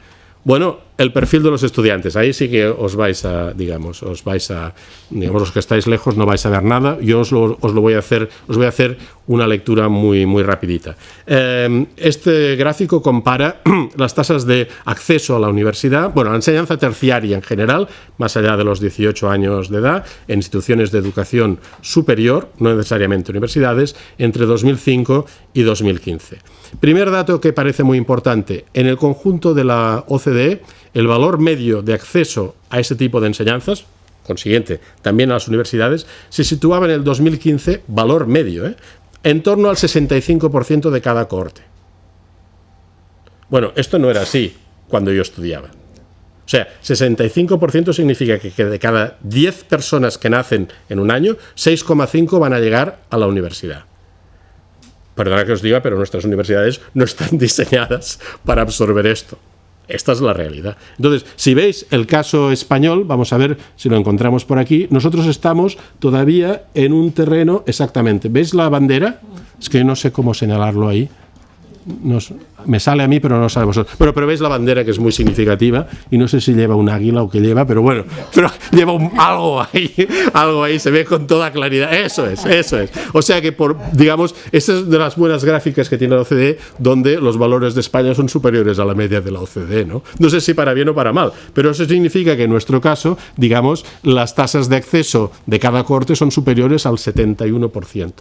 bueno, el perfil de los estudiantes. Ahí sí que os vais a, digamos, os vais a, digamos, los que estáis lejos no vais a ver nada. Yo os lo, os lo voy a hacer, os voy a hacer una lectura muy, muy rapidita. Em, este gráfico compara las tasas de acceso a la universidad, bueno, a la enseñanza terciaria en general, más allá de los 18 años de edad, en instituciones de educación superior, no necesariamente universidades, entre 2005 y 2015. Primer dato que parece muy importante. En el conjunto de la OCDE, el valor medio de acceso a ese tipo de enseñanzas, consiguiente también a las universidades, se situaba en el 2015, valor medio, ¿eh? en torno al 65% de cada cohorte. Bueno, esto no era así cuando yo estudiaba. O sea, 65% significa que, que de cada 10 personas que nacen en un año, 6,5 van a llegar a la universidad. Perdona que os diga, pero nuestras universidades no están diseñadas para absorber esto. Esta es la realidad. Entonces, si veis el caso español, vamos a ver si lo encontramos por aquí, nosotros estamos todavía en un terreno exactamente. ¿Veis la bandera? Es que no sé cómo señalarlo ahí me sale a mí, pero no lo a vosotros. pero veis la bandera que es muy significativa y no sé si lleva un águila o qué lleva, pero bueno, pero lleva algo ahí, algo ahí, se ve con toda claridad. Eso es, eso es. O sea que, por, digamos, esta es de las buenas gráficas que tiene la OCDE, donde los valores de España son superiores a la media de la OCDE, ¿no? No sé si para bien o para mal, pero eso significa que en nuestro caso, digamos, las tasas de acceso de cada corte son superiores al 71%.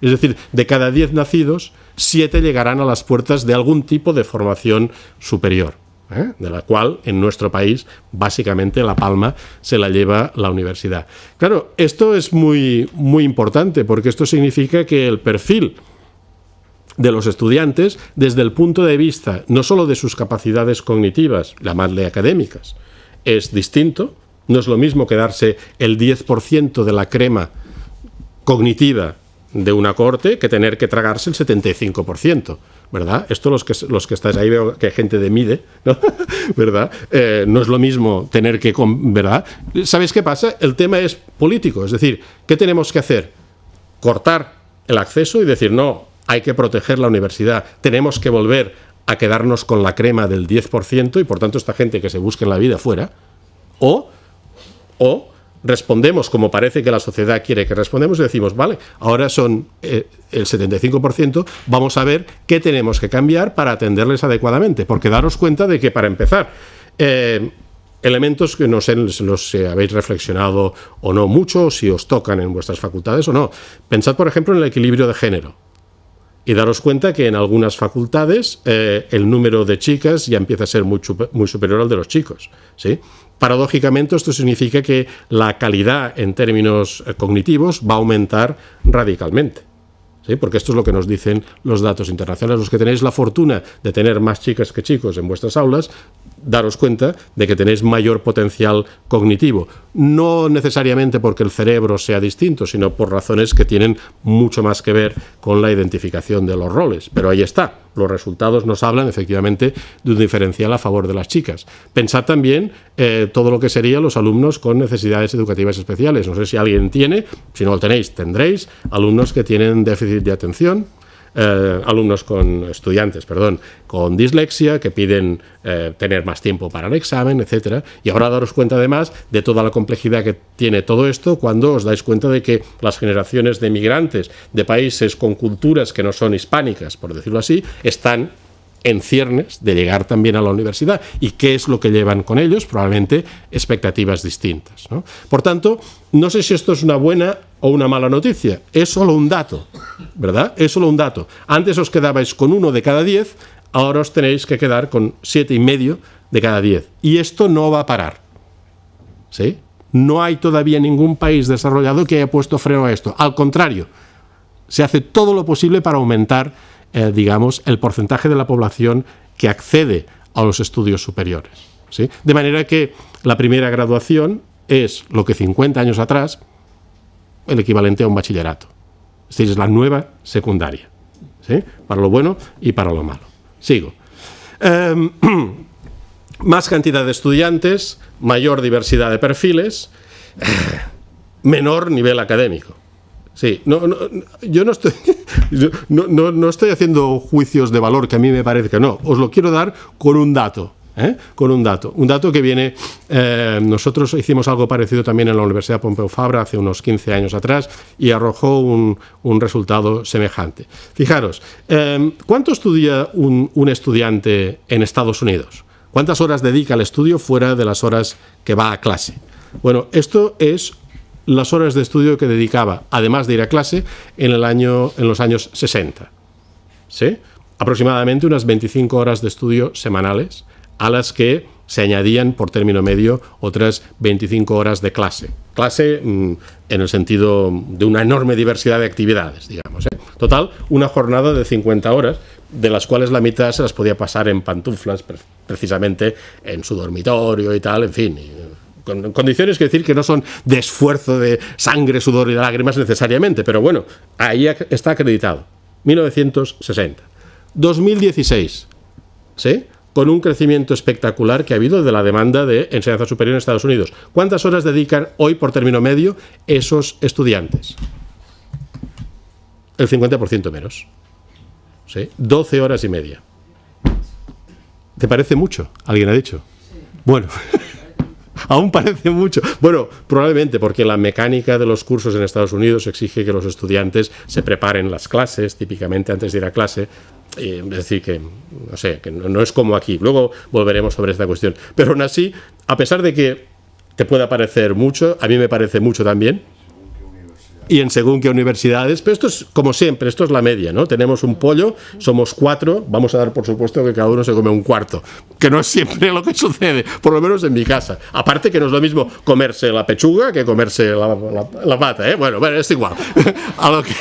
Es decir, de cada 10 nacidos, 7 llegarán a las puertas de algún tipo de formación superior, ¿eh? de la cual en nuestro país básicamente la palma se la lleva la universidad. Claro, esto es muy, muy importante porque esto significa que el perfil de los estudiantes desde el punto de vista no solo de sus capacidades cognitivas, la más de académicas, es distinto. No es lo mismo quedarse el 10% de la crema cognitiva de una corte que tener que tragarse el 75%, ¿verdad? Esto los que, los que estáis ahí veo que hay gente de MIDE, ¿verdad? Eh, no es lo mismo tener que, ¿verdad? ¿Sabéis qué pasa? El tema es político, es decir, ¿qué tenemos que hacer? Cortar el acceso y decir, no, hay que proteger la universidad, tenemos que volver a quedarnos con la crema del 10% y por tanto esta gente que se busque en la vida fuera, o, o respondemos como parece que la sociedad quiere que respondemos y decimos, vale, ahora son eh, el 75%, vamos a ver qué tenemos que cambiar para atenderles adecuadamente, porque daros cuenta de que para empezar, eh, elementos que no sé los si habéis reflexionado o no mucho, si os tocan en vuestras facultades o no. Pensad, por ejemplo, en el equilibrio de género. Y daros cuenta que en algunas facultades eh, el número de chicas ya empieza a ser muy, muy superior al de los chicos. ¿sí? Paradójicamente, esto significa que la calidad en términos eh, cognitivos va a aumentar radicalmente. ¿Sí? porque esto es lo que nos dicen los datos internacionales. Los que tenéis la fortuna de tener más chicas que chicos en vuestras aulas, daros cuenta de que tenéis mayor potencial cognitivo. No necesariamente porque el cerebro sea distinto, sino por razones que tienen mucho más que ver con la identificación de los roles. Pero ahí está. Los resultados nos hablan efectivamente de un diferencial a favor de las chicas. Pensad también eh, todo lo que serían los alumnos con necesidades educativas especiales. No sé si alguien tiene, si no lo tenéis, tendréis alumnos que tienen déficit de atención, eh, alumnos con estudiantes, perdón, con dislexia, que piden eh, tener más tiempo para el examen, etcétera. Y ahora daros cuenta además de toda la complejidad que tiene todo esto cuando os dais cuenta de que las generaciones de migrantes de países con culturas que no son hispánicas, por decirlo así, están en ciernes de llegar también a la universidad y qué es lo que llevan con ellos, probablemente expectativas distintas. Por tanto, no sé si esto es una buena o una mala noticia, es solo un dato, ¿verdad? Es solo un dato. Antes os quedabais con uno de cada diez, ahora os tenéis que quedar con siete y medio de cada diez. Y esto no va a parar. ¿Sí? No hay todavía ningún país desarrollado que haya puesto freno a esto. Al contrario, se hace todo lo posible para aumentar, eh, digamos, el porcentaje de la población que accede a los estudios superiores. ¿sí? De manera que la primera graduación es lo que 50 años atrás, el equivalente a un bachillerato. Es decir, es la nueva secundaria. ¿sí? Para lo bueno y para lo malo. Sigo. Em, más cantidad de estudiantes, mayor diversidad de perfiles, menor nivel académico. Sí, no, yo no estoy, no, estoy haciendo juicios de valor que a mí me parezca, no. Os lo quiero dar con un dato. ¿eh? con un dato. Un dato que viene, eh, nosotros hicimos algo parecido también en la Universidad Pompeu Fabra hace unos 15 años atrás y arrojó un, resultado semejante. Fijaros, eh, ¿cuánto estudia un, estudiante en Estados Unidos? ¿Cuántas horas dedica al estudio fuera de las horas que va a clase? Bueno, esto es las horas de estudio que dedicaba, además de ir a clase, en, los años 60. ¿Sí? Aproximadamente unas 25 horas de estudio semanales a las que se añadían por término medio otras 25 horas de clase. Clase mm, en el sentido de una enorme diversidad de actividades, digamos. ¿eh? Total, una jornada de 50 horas, de las cuales la mitad se las podía pasar en pantuflas, precisamente en su dormitorio y tal, en fin. Eh, con condiciones que decir que no son de esfuerzo de sangre, sudor y lágrimas necesariamente, pero bueno, ahí está acreditado. 1960. 2016. ¿Sí? con un crecimiento espectacular que ha habido de la demanda de enseñanza superior en Estados Unidos. ¿Cuántas horas dedican hoy por término medio esos estudiantes? El 50% menos. ¿Sí? 12 horas y media. ¿Te parece mucho? ¿Alguien ha dicho? Bueno, aún parece mucho. Bueno, probablemente porque la mecánica de los cursos en Estados Unidos exige que los estudiantes se preparen las clases, típicamente antes de ir a clase, es decir, que no sé, que no, es como aquí. Luego volveremos sobre esta cuestión. Pero aún así, a pesar de que te pueda parecer mucho, a mí me parece mucho también, y en según qué universidades, pero esto es como siempre, esto es la media, ¿no? Tenemos un pollo, somos cuatro, vamos a dar por supuesto que cada uno se come un cuarto, que no es siempre lo que sucede, por lo menos en mi casa. Aparte que no es lo mismo comerse la pechuga que comerse la, pata, ¿eh? Bueno, bueno, es igual. a lo que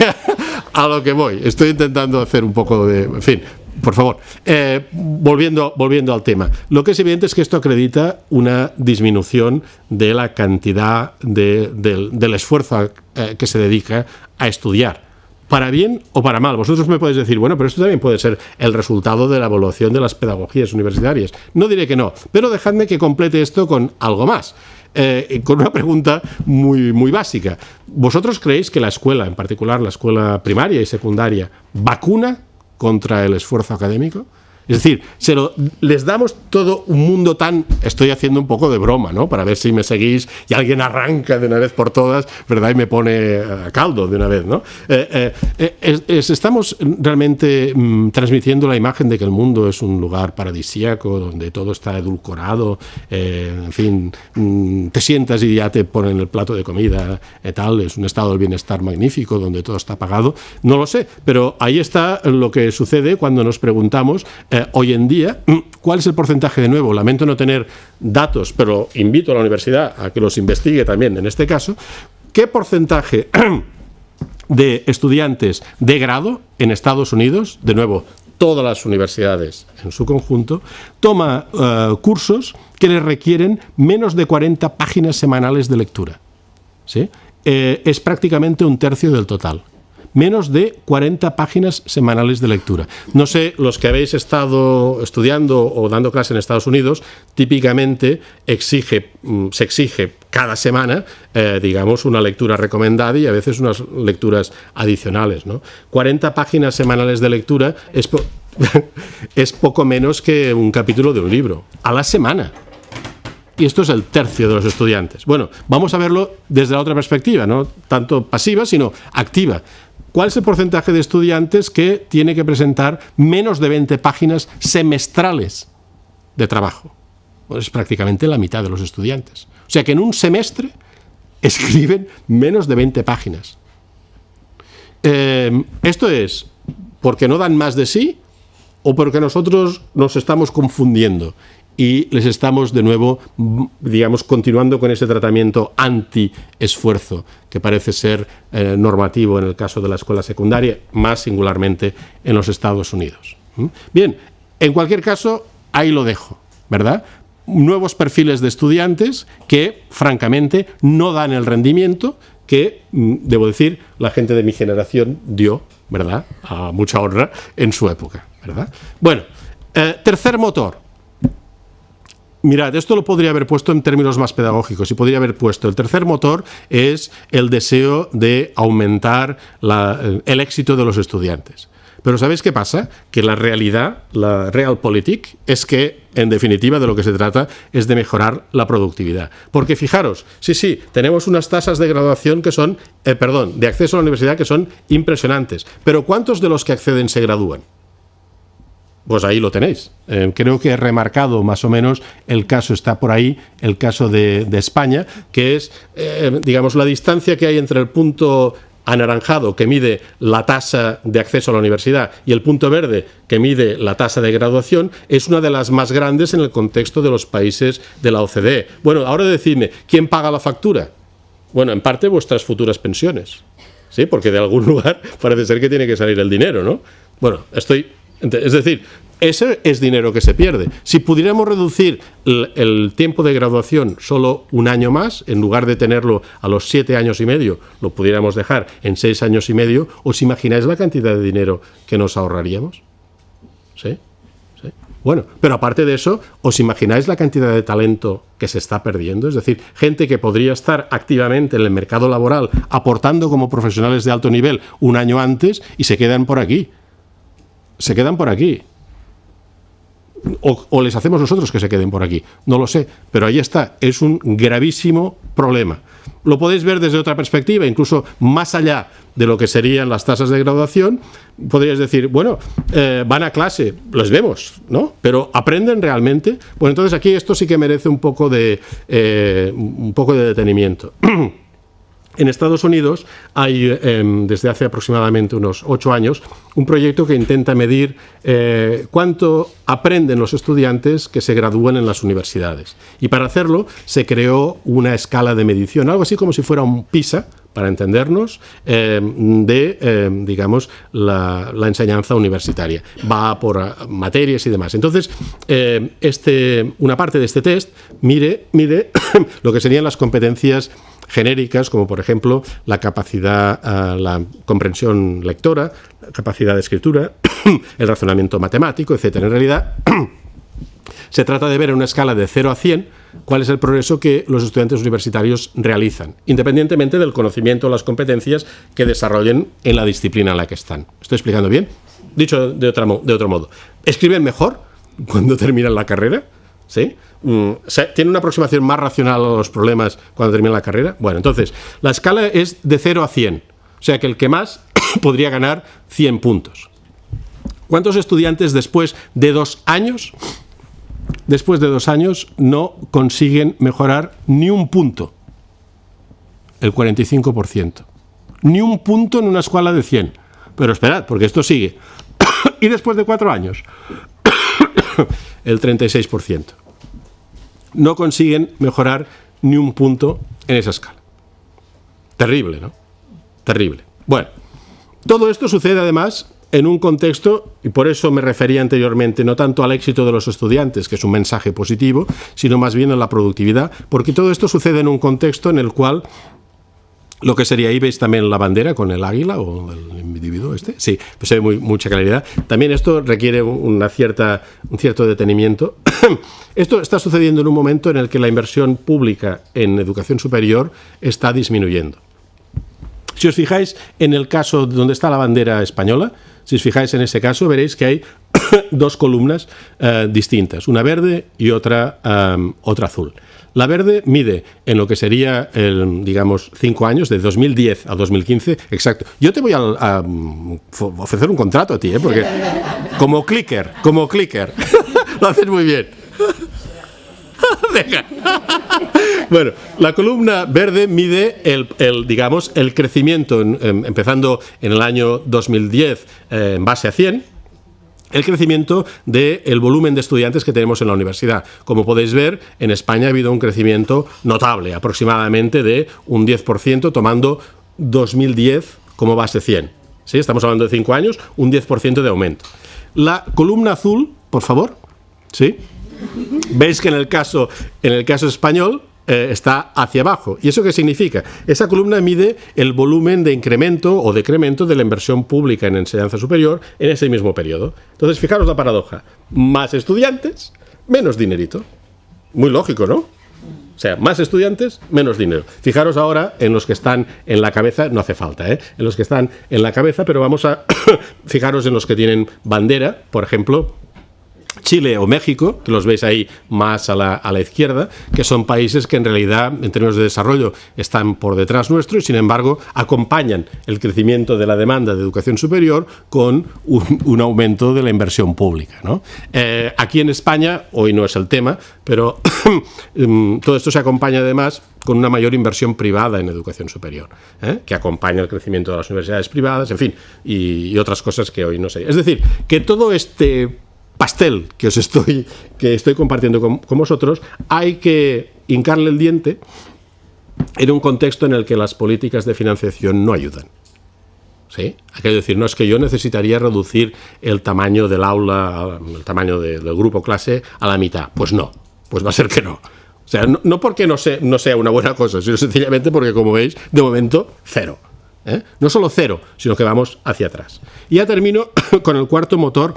a lo que voy. Estoy intentando hacer un poco de... En fin, por favor, eh, volviendo, volviendo al tema. Lo que es evidente es que esto acredita una disminución de la cantidad del esfuerzo eh, que se dedica a estudiar. Para bien o para mal. Vosotros me podéis decir, bueno, pero esto también puede ser el resultado de la evaluación de las pedagogías universitarias. No diré que no, pero dejadme que complete esto con algo más. Eh, con una pregunta muy, muy básica. ¿Vosotros creéis que la escuela, en particular la escuela primaria y secundaria, vacuna contra el esfuerzo académico? Es decir, se les damos todo un mundo tan. Estoy haciendo un poco de broma, ¿no? Para ver si me seguís y alguien arranca de una vez por todas, ¿verdad? Y me pone eh, caldo de una vez, ¿no? Eh, eh, estamos realmente mm, transmitiendo la imagen de que el mundo es un lugar paradisíaco, donde todo está edulcorado, en fin, mm, te sientas y ya te ponen el plato de comida, tal, es un estado del bienestar magnífico, donde todo está pagado. No lo sé, pero ahí está lo que sucede cuando nos preguntamos. Eh, hoy en día. Mm, ¿Cuál es el porcentaje de nuevo? Lamento no tener datos, pero invito a la universidad a que los investigue también en este caso. ¿Qué porcentaje de estudiantes de grado en Estados Unidos, de nuevo, todas las universidades en su conjunto, toma eh, cursos que les requieren menos de 40 páginas semanales de lectura? Eh, es prácticamente un tercio del total menos de 40 páginas semanales de lectura. No sé, los que habéis estado estudiando o dando clase en Estados Unidos, típicamente exige, mm, se exige cada semana, eh, digamos, una lectura recomendada y a veces unas lecturas adicionales. ¿no? 40 páginas semanales de lectura es, es poco menos que un capítulo de un libro, a la semana y esto es el tercio de los estudiantes. Bueno, vamos a verlo desde la otra perspectiva, no tanto pasiva, sino activa. ¿Cuál es el porcentaje de estudiantes que tiene que presentar menos de 20 páginas semestrales de trabajo? es prácticamente la mitad de los estudiantes. O sea que en un semestre escriben menos de 20 páginas. Eh, esto es porque no dan más de sí o porque nosotros nos estamos confundiendo y les estamos de nuevo, digamos, continuando con ese tratamiento anti-esfuerzo que parece ser eh, normativo en el caso de la escuela secundaria, más singularmente en los Estados Unidos. Bien, en cualquier caso, ahí lo dejo, ¿verdad? Nuevos perfiles de estudiantes que, francamente, no dan el rendimiento que, mm, debo decir, la gente de mi generación dio, ¿verdad? A mucha honra en su época, ¿verdad? Bueno, eh, tercer motor, Mirad, esto lo podría haber puesto en términos más pedagógicos y podría haber puesto el tercer motor es el deseo de aumentar eh, el éxito de los estudiantes. Pero ¿sabéis qué pasa? Que la realidad, la realpolitik, es que en definitiva de lo que se trata es de mejorar la productividad. Porque fijaros, sí, sí, tenemos unas tasas de graduación que son, eh, perdón, de acceso a la universidad que son impresionantes. Pero ¿cuántos de los que acceden se gradúan? pues ahí lo tenéis. Eh, creo que he remarcado más o menos el caso, está por ahí, el caso de, España, que es, eh, digamos, la distancia que hay entre el punto anaranjado que mide la tasa de acceso a la universidad y el punto verde que mide la tasa de graduación es una de las más grandes en el contexto de los países de la OCDE. Bueno, ahora decidme, ¿quién paga la factura? Bueno, en parte vuestras futuras pensiones. Sí, porque de algún lugar parece ser que tiene que salir el dinero, ¿no? Bueno, estoy es decir, ese es dinero que se pierde. Si pudiéramos reducir el, tiempo de graduación solo un año más, en lugar de tenerlo a los siete años y medio, lo pudiéramos dejar en seis años y medio, ¿os imagináis la cantidad de dinero que nos ahorraríamos? ¿Sí? Bueno, pero aparte de eso, ¿os imagináis la cantidad de talento que se está perdiendo? Es decir, gente que podría estar activamente en el mercado laboral aportando como profesionales de alto nivel un año antes y se quedan por aquí se quedan por aquí. O, les hacemos nosotros que se queden por aquí. No lo sé, pero ahí está. Es un gravísimo problema. Lo podéis ver desde otra perspectiva, incluso más allá de lo que serían las tasas de graduación. podríais decir, bueno, eh, van a clase, los vemos, ¿no? Pero aprenden realmente. Bueno, pues entonces aquí esto sí que merece un poco de, eh, un poco de detenimiento. En Estados Unidos hay em, desde hace aproximadamente unos ocho años un proyecto que intenta medir eh, cuánto aprenden los estudiantes que se gradúan en las universidades. Y para hacerlo se creó una escala de medición, algo así como si fuera un PISA, para entendernos, em, de, em, digamos, la, enseñanza universitaria. Va por ah, materias y demás. Entonces, este, una parte de este test mire, lo que serían las competencias genéricas, como por ejemplo la capacidad, eh, la comprensión lectora, la capacidad de escritura, el razonamiento matemático, etc. En realidad, se trata de ver en una escala de 0 a 100 cuál es el progreso que los estudiantes universitarios realizan, independientemente del conocimiento o las competencias que desarrollen en la disciplina en la que están. ¿Estoy explicando bien? Dicho de, de otro modo, ¿escriben mejor cuando terminan la carrera? ¿Sí? Mm, ¿Tiene una aproximación más racional a los problemas cuando termina la carrera? Bueno, entonces, la escala es de 0 a 100. O sea que el que más podría ganar 100 puntos. ¿Cuántos estudiantes después de dos años, después de dos años, no consiguen mejorar ni un punto? El 45%. Ni un punto en una escuela de 100. Pero esperad, porque esto sigue. y después de cuatro años. el 36%. No consiguen mejorar ni un punto en esa escala. Terrible, ¿no? Terrible. Bueno, todo esto sucede además en un contexto, y por eso me refería anteriormente, no tanto al éxito de los estudiantes, que es un mensaje positivo, sino más bien a la productividad, porque todo esto sucede en un contexto en el cual lo que sería, ahí veis también la bandera con el águila o el individuo este. Sí, pues hay muy, mucha claridad. También esto requiere una cierta, un cierto detenimiento. esto está sucediendo en un momento en el que la inversión pública en educación superior está disminuyendo. Si os fijáis en el caso donde está la bandera española, si os fijáis en ese caso, veréis que hay dos columnas eh, distintas, una verde y otra, otra azul. La Verde mide en lo que sería, el, digamos, cinco años, de 2010 a 2015, exacto. Yo te voy a, mm, ofrecer un contrato a ti, ¿eh? porque como clicker, como clicker, lo haces muy bien. Bueno, la columna verde mide el, digamos, el crecimiento em, empezando en el año 2010 eh, en base a 100, el crecimiento del volumen de estudiantes que tenemos en la universidad. Como podéis ver, en España ha habido un crecimiento notable, aproximadamente de un 10%, tomando 2010 como base 100. ¿Sí? Estamos hablando de 5 años, un 10% de aumento. La columna azul, por favor. ¿Sí? Veis que en el caso, en el caso español eh, está hacia abajo. ¿Y eso qué significa? Esa columna mide el volumen de incremento o decremento de la inversión pública en enseñanza superior en ese mismo periodo. Entonces, fijaros la paradoja. Más estudiantes, menos dinerito. Muy lógico, ¿no? O sea, más estudiantes, menos dinero. Fijaros ahora en los que están en la cabeza, no hace falta, ¿eh? en los que están en la cabeza, pero vamos a fijaros en los que tienen bandera, por ejemplo, Chile o México, que los veis ahí más a la, izquierda, que son países que en realidad en términos de desarrollo están por detrás nuestro y sin embargo acompañan el crecimiento de la demanda de educación superior con un, aumento de la inversión pública. Eh, aquí en España, hoy no es el tema, pero em, todo esto se acompaña además con una mayor inversión privada en educación superior, ¿eh? que acompaña el crecimiento de las universidades privadas, en fin, y, y otras cosas que hoy no sé. Es decir, que todo este pastel que os estoy, que estoy compartiendo con, vosotros, hay que hincarle el diente en un contexto en el que las políticas de financiación no ayudan. ¿Sí? Hay que decir, no es que yo necesitaría reducir el tamaño del aula, el tamaño del grupo clase a la mitad. Pues no, pues va a ser que no. O sea, no, porque no, no, sea una buena cosa, sino sencillamente porque, como veis, de momento, cero. ¿eh? No solo cero, sino que vamos hacia atrás. Y ya termino con el cuarto motor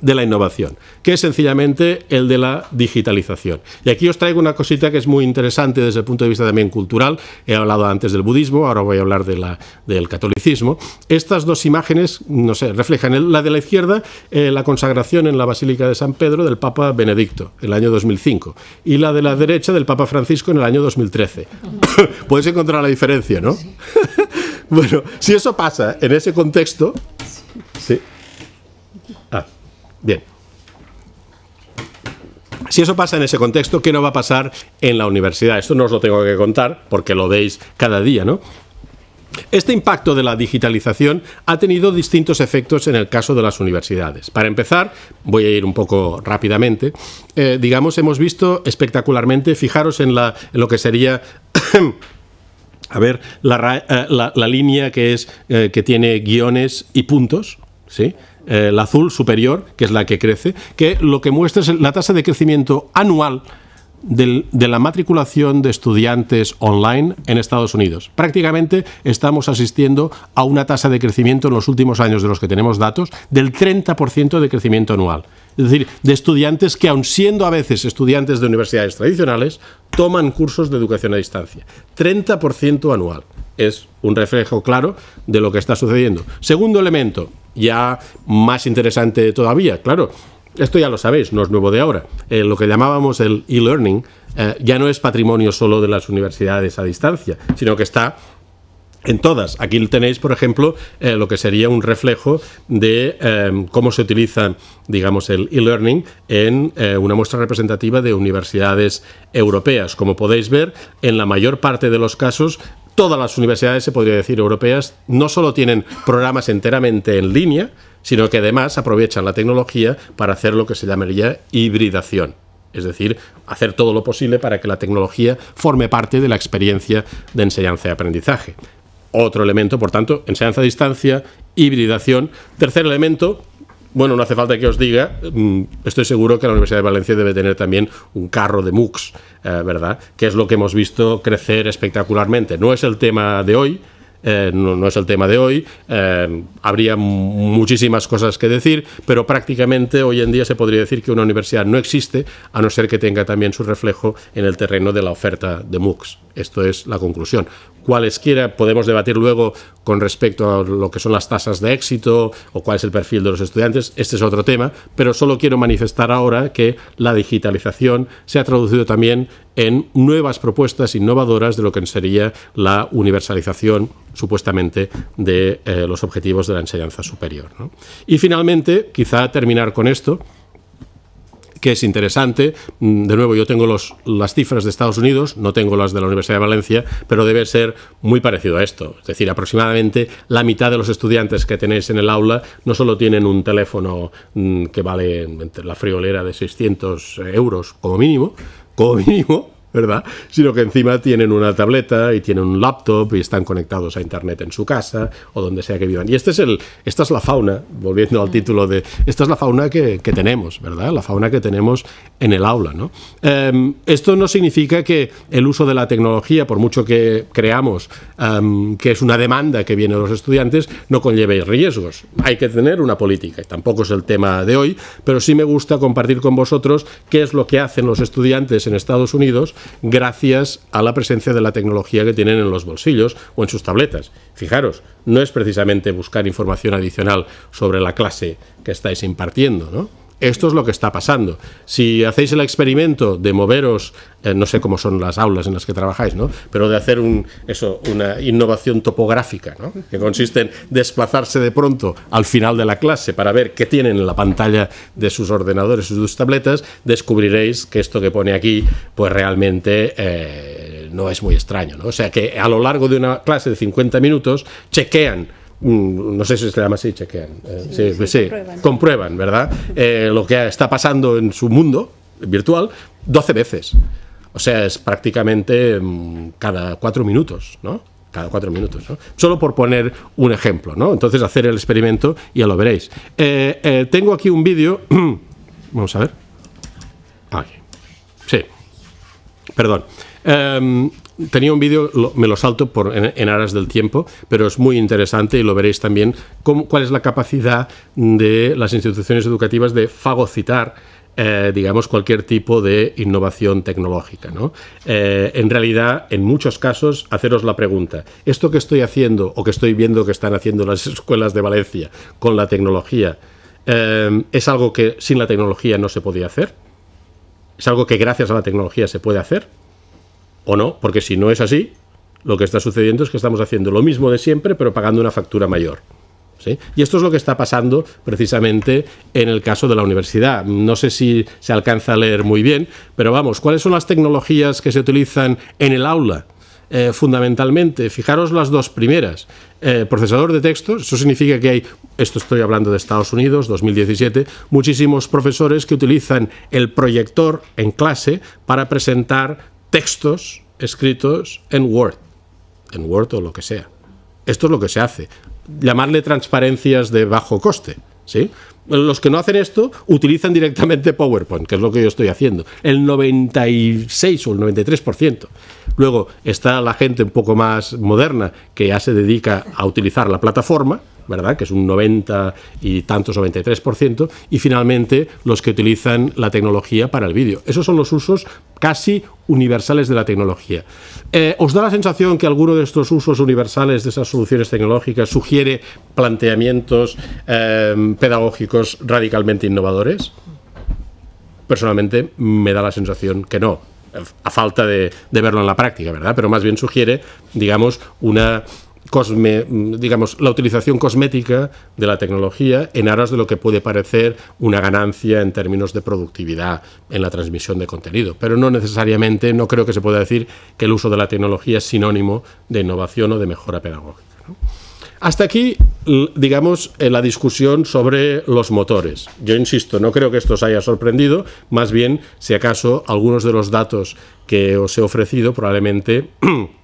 de la innovación, que es sencillamente el de la digitalización. Y aquí os traigo una cosita que es muy interesante desde el punto de vista también cultural. He hablado antes del budismo, ahora voy a hablar de la, del catolicismo. Estas dos imágenes, no sé, reflejan la de la izquierda, eh, la consagración en la Basílica de San Pedro del Papa Benedicto, en el año 2005, y la de la derecha del Papa Francisco en el año 2013. Puedes encontrar la diferencia, ¿no? bueno, si eso pasa en ese contexto, Bien. Si eso pasa en ese contexto, ¿qué no va a pasar en la universidad? Esto no os lo tengo que contar porque lo veis cada día, ¿no? Este impacto de la digitalización ha tenido distintos efectos en el caso de las universidades. Para empezar, voy a ir un poco rápidamente, eh, digamos, hemos visto espectacularmente, fijaros en, lo que sería... a ver, eh, la, línea que es eh, que tiene guiones y puntos, ¿sí? El eh, la azul superior, que es la que crece, que lo que muestra es la tasa de crecimiento anual de la matriculación de estudiantes online en Estados Unidos. Prácticamente estamos asistiendo a una tasa de crecimiento en los últimos años de los que tenemos datos del 30% de crecimiento anual. Es decir, de estudiantes que, aun siendo a veces estudiantes de universidades tradicionales, toman cursos de educación a distancia. 30% anual. Es un reflejo claro de lo que está sucediendo. Segundo elemento, ya más interesante todavía, claro. Esto ya lo sabéis, no es nuevo de ahora. Eh, lo que llamábamos el e-learning eh, ya no es patrimonio solo de las universidades a distancia, sino que está en todas. Aquí tenéis, por ejemplo, eh, lo que sería un reflejo de cómo se utiliza, digamos, el e-learning en una muestra representativa de universidades europeas. Como podéis ver, en la mayor parte de los casos todas las universidades, se podría decir, europeas, no solo tienen programas enteramente en línea, sino que además aprovechan la tecnología para hacer lo que se llamaría hibridación. Es decir, hacer todo lo posible para que la tecnología forme parte de la experiencia de enseñanza y aprendizaje. Otro elemento, por tanto, enseñanza a distancia, hibridación. Tercer elemento, bueno, no hace falta que os diga, mm, estoy seguro que la Universidad de Valencia debe tener también un carro de MOOCs, eh, ¿verdad? Que es lo que hemos visto crecer espectacularmente. No es el tema de hoy, eh, no, es el tema de hoy, eh, habría muchísimas cosas que decir, pero prácticamente hoy en día se podría decir que una universidad no existe a no ser que tenga también su reflejo en el terreno de la oferta de MOOCs. Esto es la conclusión. Cualesquiera podemos debatir luego con respecto a lo que son las tasas de éxito o cuál es el perfil de los estudiantes, este es otro tema, pero solo quiero manifestar ahora que la digitalización se ha traducido también en nuevas propuestas innovadoras de lo que sería la universalización supuestamente de eh, los objetivos de la enseñanza superior. Y finalmente, quizá terminar con esto, que es interesante. Mm, de nuevo, yo tengo las cifras de Estados Unidos, no tengo las de la Universidad de Valencia, pero debe ser muy parecido a esto. Es decir, aproximadamente la mitad de los estudiantes que tenéis en el aula no solo tienen un teléfono mm, que vale la friolera de 600 euros como mínimo, ¿Cómo mínimo, Sino que encima tienen una tableta y tienen un laptop y están conectados a Internet en su casa o donde sea que vivan. Y este es el, esta es la fauna, volviendo al mm. título de... Esta es la fauna que, tenemos, ¿verdad? La fauna que tenemos en el aula, em, esto no significa que el uso de la tecnología, por mucho que creamos em, que es una demanda que viene de los estudiantes, no conlleve riesgos. Hay que tener una política, y tampoco es el tema de hoy, pero sí me gusta compartir con vosotros qué es lo que hacen los estudiantes en Estados Unidos gracias a la presencia de la tecnología que tienen en los bolsillos o en sus tabletas. Fijaros, no es precisamente buscar información adicional sobre la clase que estáis impartiendo, ¿no? esto es lo que está pasando. Si hacéis el experimento de moveros, eh, no sé cómo son las aulas en las que trabajáis, ¿no? Pero de hacer eso, una innovación topográfica, Que consiste en desplazarse de pronto al final de la clase para ver qué tienen en la pantalla de sus ordenadores, sus tabletas, descubriréis que esto que pone aquí, pues realmente eh, no es muy extraño, ¿no? O sea que a lo largo de una clase de 50 minutos chequean no sé si se llama así, chequean, eh, sí, comprueban. ¿verdad? Eh, lo que está pasando en su mundo virtual 12 veces. O sea, es prácticamente mm, cada cuatro minutos, ¿no? Cada cuatro minutos, ¿no? Solo por poner un ejemplo, ¿no? Entonces, hacer el experimento y ya lo veréis. Eh, tengo aquí un vídeo. Vamos a ver. Ah, sí. Perdón. Em, tenía un vídeo, me lo salto por, en, aras del tiempo, pero es muy interesante y lo veréis también, cuál es la capacidad de las instituciones educativas de fagocitar eh, digamos, cualquier tipo de innovación tecnológica. Eh, en realidad, en muchos casos, haceros la pregunta, ¿esto que estoy haciendo o que estoy viendo que están haciendo las escuelas de Valencia con la tecnología, eh, es algo que sin la tecnología no se podía hacer? ¿Es algo que gracias a la tecnología se puede hacer? o no, porque si no es así, lo que está sucediendo es que estamos haciendo lo mismo de siempre, pero pagando una factura mayor. Y esto es lo que está pasando precisamente en el caso de la universidad. No sé si se alcanza a leer muy bien, pero vamos, ¿cuáles son las tecnologías que se utilizan en el aula? Eh, fundamentalmente, fijaros las dos primeras. Eh, procesador de texto, eso significa que hay, esto estoy hablando de Estados Unidos, 2017, muchísimos profesores que utilizan el proyector en clase para presentar textos escritos en Word, en Word o lo que sea. Esto es lo que se hace. Llamarle transparencias de bajo coste, ¿sí? Los que no hacen esto utilizan directamente PowerPoint, que es lo que yo estoy haciendo, el 96 o el 93%. Luego está la gente un poco más moderna que ya se dedica a utilizar la plataforma, ¿verdad? que es un 90 y tantos, 93%, y finalmente los que utilizan la tecnología para el vídeo. Esos son los usos casi universales de la tecnología. Eh, ¿Os da la sensación que alguno de estos usos universales de esas soluciones tecnológicas sugiere planteamientos em, pedagógicos radicalmente innovadores? Personalmente me da la sensación que no, a falta de, de verlo en la práctica, ¿verdad? Pero más bien sugiere, digamos, una cosme, digamos, la utilización cosmética de la tecnología en aras de lo que puede parecer una ganancia en términos de productividad en la transmisión de contenido. Pero no necesariamente, no creo que se pueda decir que el uso de la tecnología es sinónimo de innovación o de mejora pedagógica. Hasta aquí, digamos, eh, la discusión sobre los motores. Yo insisto, no creo que esto os haya sorprendido, más bien, si acaso, algunos de los datos que os he ofrecido probablemente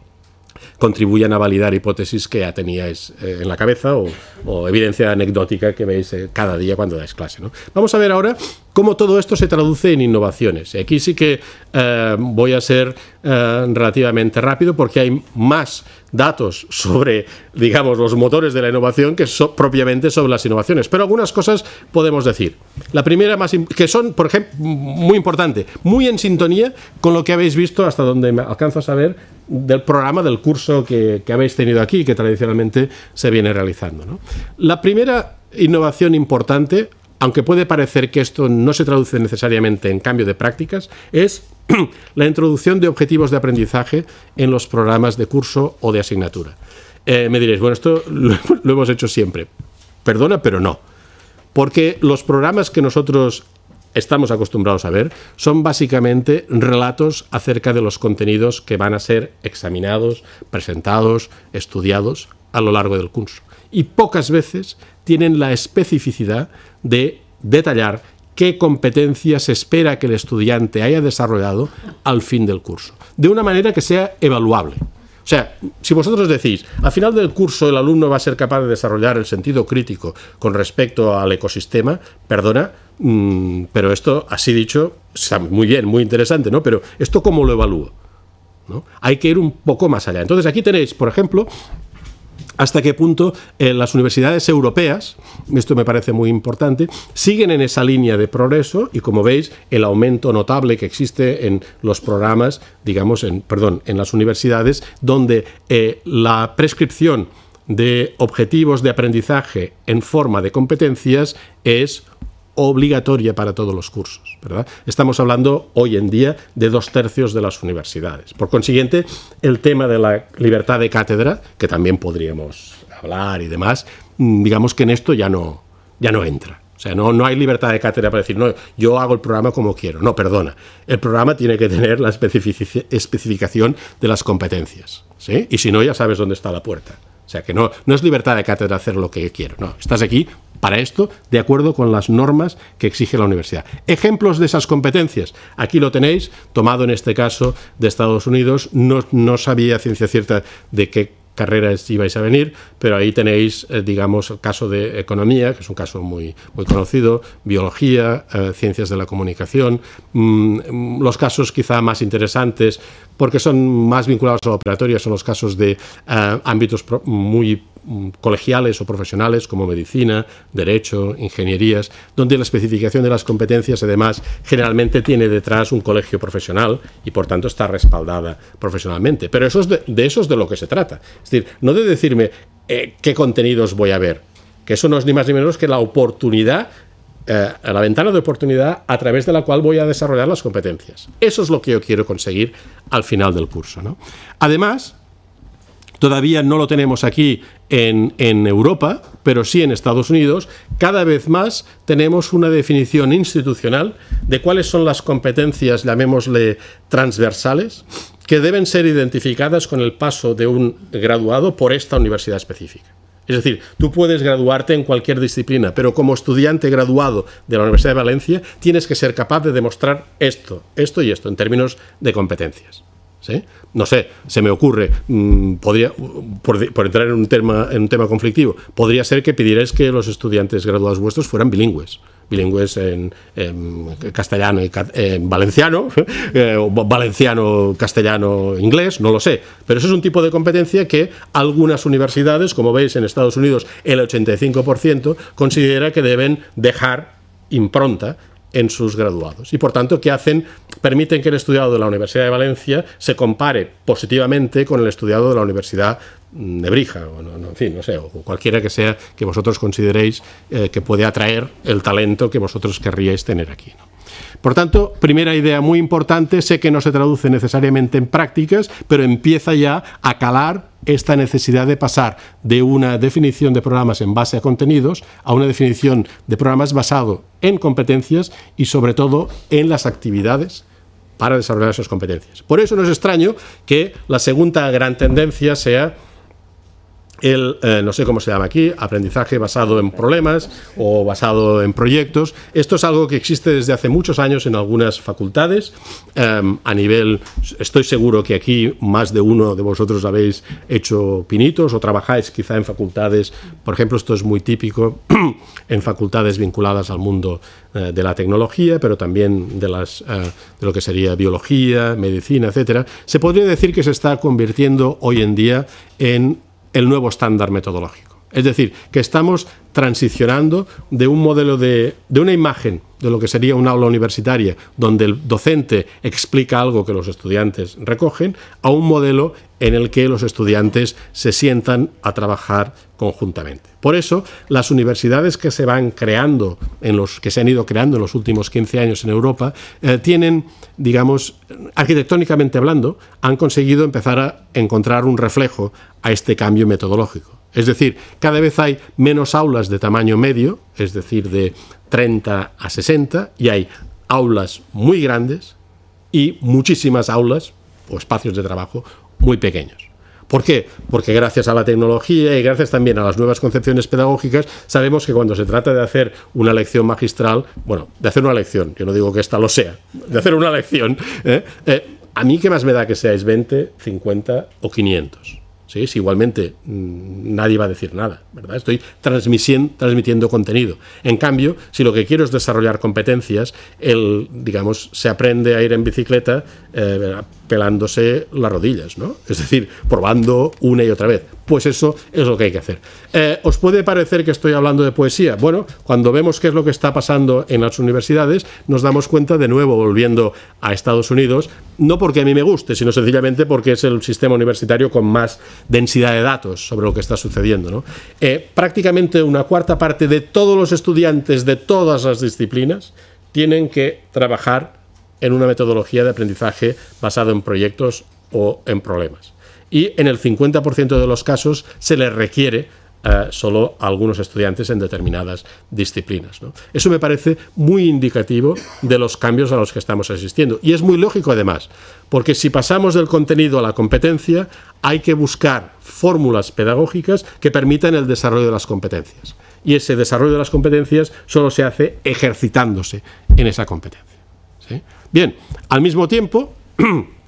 contribuyan a validar hipótesis que ya teníais eh, en la cabeza o, evidencia anecdótica que veis eh, cada día cuando dais clase. ¿no? Vamos a ver ahora cómo todo esto se traduce en innovaciones. aquí sí que eh, voy a ser eh, relativamente rápido porque hay más datos sobre, digamos, los motores de la innovación que propiamente sobre las innovaciones. Pero algunas cosas podemos decir. La primera, más que son, por ejemplo, muy importante, muy en sintonía con lo que habéis visto hasta donde me alcanzo a saber del programa, del curso que, habéis tenido aquí que tradicionalmente se viene realizando. La primera innovación importante aunque puede parecer que esto no se traduce necesariamente en cambio de prácticas, es la introducción de objetivos de aprendizaje en los programas de curso o de asignatura. Eh, me diréis, bueno, esto lo, lo hemos hecho siempre. Perdona, pero no. Porque los programas que nosotros estamos acostumbrados a ver son básicamente relatos acerca de los contenidos que van a ser examinados, presentados, estudiados a lo largo del curso. Y pocas veces tienen la especificidad de detallar qué competencias espera que el estudiante haya desarrollado al fin del curso, de una manera que sea evaluable. O sea, si vosotros decís, al final del curso el alumno va a ser capaz de desarrollar el sentido crítico con respecto al ecosistema, perdona, mm, pero esto, así dicho, está muy bien, muy interesante, ¿no? Pero esto cómo lo evalúo? ¿No? Hay que ir un poco más allá. Entonces aquí tenéis, por ejemplo, hasta qué punto eh, las universidades europeas, esto me parece muy importante, siguen en esa línea de progreso y como veis el aumento notable que existe en los programas, digamos, en, perdón, en las universidades donde eh, la prescripción de objetivos de aprendizaje en forma de competencias es obligatoria para todos los cursos. ¿verdad? Estamos hablando hoy en día de dos tercios de las universidades. Por consiguiente, el tema de la libertad de cátedra, que también podríamos hablar y demás, mm, digamos que en esto ya no, ya no entra. O sea, no, no hay libertad de cátedra para decir, no, yo hago el programa como quiero. No, perdona. El programa tiene que tener la especificación de las competencias. ¿sí? Y si no, ya sabes dónde está la puerta. O sea que no, no es libertad de cátedra hacer lo que quiero, no, estás aquí para esto, de acuerdo con las normas que exige la universidad. Ejemplos de esas competencias. Aquí lo tenéis, tomado en este caso de Estados Unidos. No, no sabía ciencia cierta de qué carreras vais a venir, pero ahí tenéis, eh, digamos, el caso de economía, que es un caso muy, muy conocido, biología, eh, ciencias de la comunicación, mm, los casos quizá más interesantes, porque son más vinculados a la operatoria, son los casos de eh, ámbitos muy Mm, colegiales o profesionales como medicina, derecho, ingenierías, donde la especificación de las competencias además generalmente tiene detrás un colegio profesional y por tanto está respaldada profesionalmente. Pero eso es de, eso es de lo que se trata. Es decir, no de decirme eh, qué contenidos voy a ver, que eso no es ni más ni menos que la oportunidad eh, la ventana de oportunidad a través de la cual voy a desarrollar las competencias. Eso es lo que yo quiero conseguir al final del curso. Además, todavía no lo tenemos aquí en, Europa, pero sí en Estados Unidos, cada vez más tenemos una definición institucional de cuáles son las competencias, llamémosle transversales, que deben ser identificadas con el paso de un graduado por esta universidad específica. Es decir, tú puedes graduarte en cualquier disciplina, pero como estudiante graduado de la Universidad de Valencia tienes que ser capaz de demostrar esto, esto y esto en términos de competencias. No sé, se me ocurre, mm, por, entrar en un, tema, en un tema conflictivo, podría ser que pidierais que los estudiantes graduados vuestros fueran bilingües, bilingües en, castellano y en valenciano, eh, valenciano, castellano, inglés, no lo sé, pero eso es un tipo de competencia que algunas universidades, como veis en Estados Unidos, el 85% considera que deben dejar impronta en sus graduados. Y por tanto, ¿qué hacen? Permiten que el estudiado de la Universidad de Valencia se compare positivamente con el estudiado de la Universidad de Brija, o en fin, no sé, o cualquiera que sea que vosotros consideréis eh, que puede atraer el talento que vosotros querríais tener aquí. Por tanto, primera idea muy importante, sé que no se traduce necesariamente en prácticas, pero empieza ya a calar esta necesidad de pasar de una definición de programas en base a contenidos a una definición de programas basado en competencias y sobre todo en las actividades para desarrollar esas competencias. Por eso no es extraño que la segunda gran tendencia sea el, eh, no sé cómo se llama aquí, aprendizaje basado en problemas o basado en proyectos. Esto es algo que existe desde hace muchos años en algunas facultades. Em, a nivel, estoy seguro que aquí más de uno de vosotros habéis hecho pinitos o trabajáis quizá en facultades, por ejemplo, esto es muy típico en facultades vinculadas al mundo eh, de la tecnología, pero también de, las, eh, de lo que sería biología, medicina, etc. Se podría decir que se está convirtiendo hoy en día en el nuevo estándar metodológico. Es decir, que estamos transicionando de un modelo de, una imagen de lo que sería una aula universitaria, donde el docente explica algo que los estudiantes recogen, a un modelo en el que los estudiantes se sientan a trabajar conjuntamente. Por eso, las universidades que se van creando, en que se han ido creando en los últimos 15 años en Europa, eh, tienen, digamos, arquitectónicamente hablando, han conseguido empezar a encontrar un reflejo a este cambio metodológico. Es decir, cada vez hay menos aulas de tamaño medio, es decir, de 30 a 60, y hay aulas muy grandes y muchísimas aulas o espacios de trabajo muy pequeños. ¿Por qué? Porque gracias a la tecnología y gracias también a las nuevas concepciones pedagógicas, sabemos que cuando se trata de hacer una lección magistral, bueno, de hacer una lección, yo no digo que esta lo sea, de hacer una lección, ¿eh? Eh, a mí qué más me da que seáis 20, 50 o 500. ¿sí? igualmente mm, nadie va a decir nada, ¿verdad? Estoy transmitiendo contenido. En cambio, si lo que quiero es desarrollar competencias, él, digamos, se aprende a ir en bicicleta eh, pelándose las rodillas, ¿no? Es decir, probando una y otra vez pues eso es lo que hay que hacer. Eh, ¿Os puede parecer que estoy hablando de poesía? Bueno, cuando vemos qué es lo que está pasando en las universidades, nos damos cuenta de nuevo, volviendo a Estados Unidos, no porque a mí me guste, sino sencillamente porque es el sistema universitario con más densidad de datos sobre lo que está sucediendo. Eh, prácticamente una cuarta parte de todos los estudiantes de todas las disciplinas tienen que trabajar en una metodología de aprendizaje basada en proyectos o en problemas y en el 50% de los casos se les requiere eh, solo a algunos estudiantes en determinadas disciplinas. Eso me parece muy indicativo de los cambios a los que estamos asistiendo. Y es muy lógico además, porque si pasamos del contenido a la competencia, hay que buscar fórmulas pedagógicas que permitan el desarrollo de las competencias. Y ese desarrollo de las competencias solo se hace ejercitándose en esa competencia. Bien, al mismo tiempo...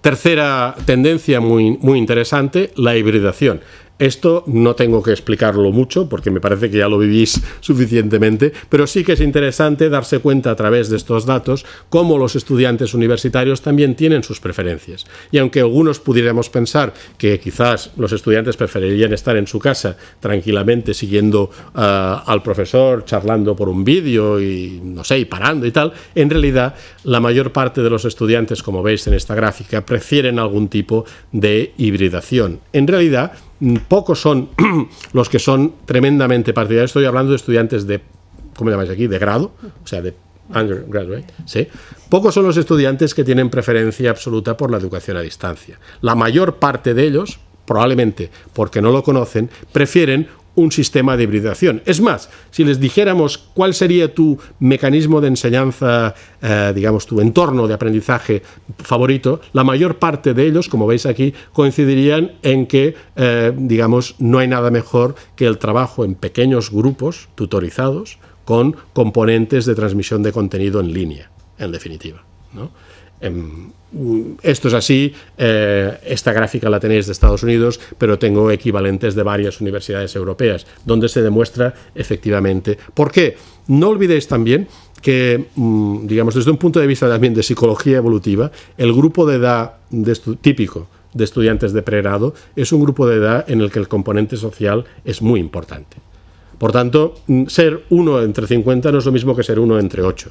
Tercera tendencia muy, muy interesante, la hibridación. Esto no tengo que explicarlo mucho porque me parece que ya lo vivís suficientemente, pero sí que es interesante darse cuenta a través de estos datos cómo los estudiantes universitarios también tienen sus preferencias. Y aunque algunos pudiéramos pensar que quizás los estudiantes preferirían estar en su casa tranquilamente siguiendo ah, al profesor, charlando por un vídeo y no sé, y parando y tal, en realidad la mayor parte de los estudiantes, como veis en esta gráfica, prefieren algún tipo de hibridación. En realidad, Mm, pocos son los que son tremendamente partidarios. Estoy hablando de estudiantes de, ¿cómo llamáis aquí? De grado, o sea, de undergraduate, ¿sí? Pocos son los estudiantes que tienen preferencia absoluta por la educación a distancia. La mayor parte de ellos, probablemente porque no lo conocen, prefieren un sistema de hibridación. Es más, si les dijéramos cuál sería tu mecanismo de enseñanza, eh, digamos, tu entorno de aprendizaje favorito, la mayor parte de ellos, como veis aquí, coincidirían en que, eh, digamos, no hay nada mejor que el trabajo en pequeños grupos tutorizados con componentes de transmisión de contenido en línea, en definitiva. ¿no? esto es así, eh, esta gráfica la tenéis de Estados Unidos, pero tengo equivalentes de varias universidades europeas, donde se demuestra efectivamente. ¿Por qué? No olvidéis también que, mm, digamos, desde un punto de vista también de psicología evolutiva, el grupo de edad típico de estudiantes de pregrado es un grupo de edad en el que el componente social es muy importante. Por tanto, mm, ser uno entre 50 no es lo mismo que ser uno entre 8.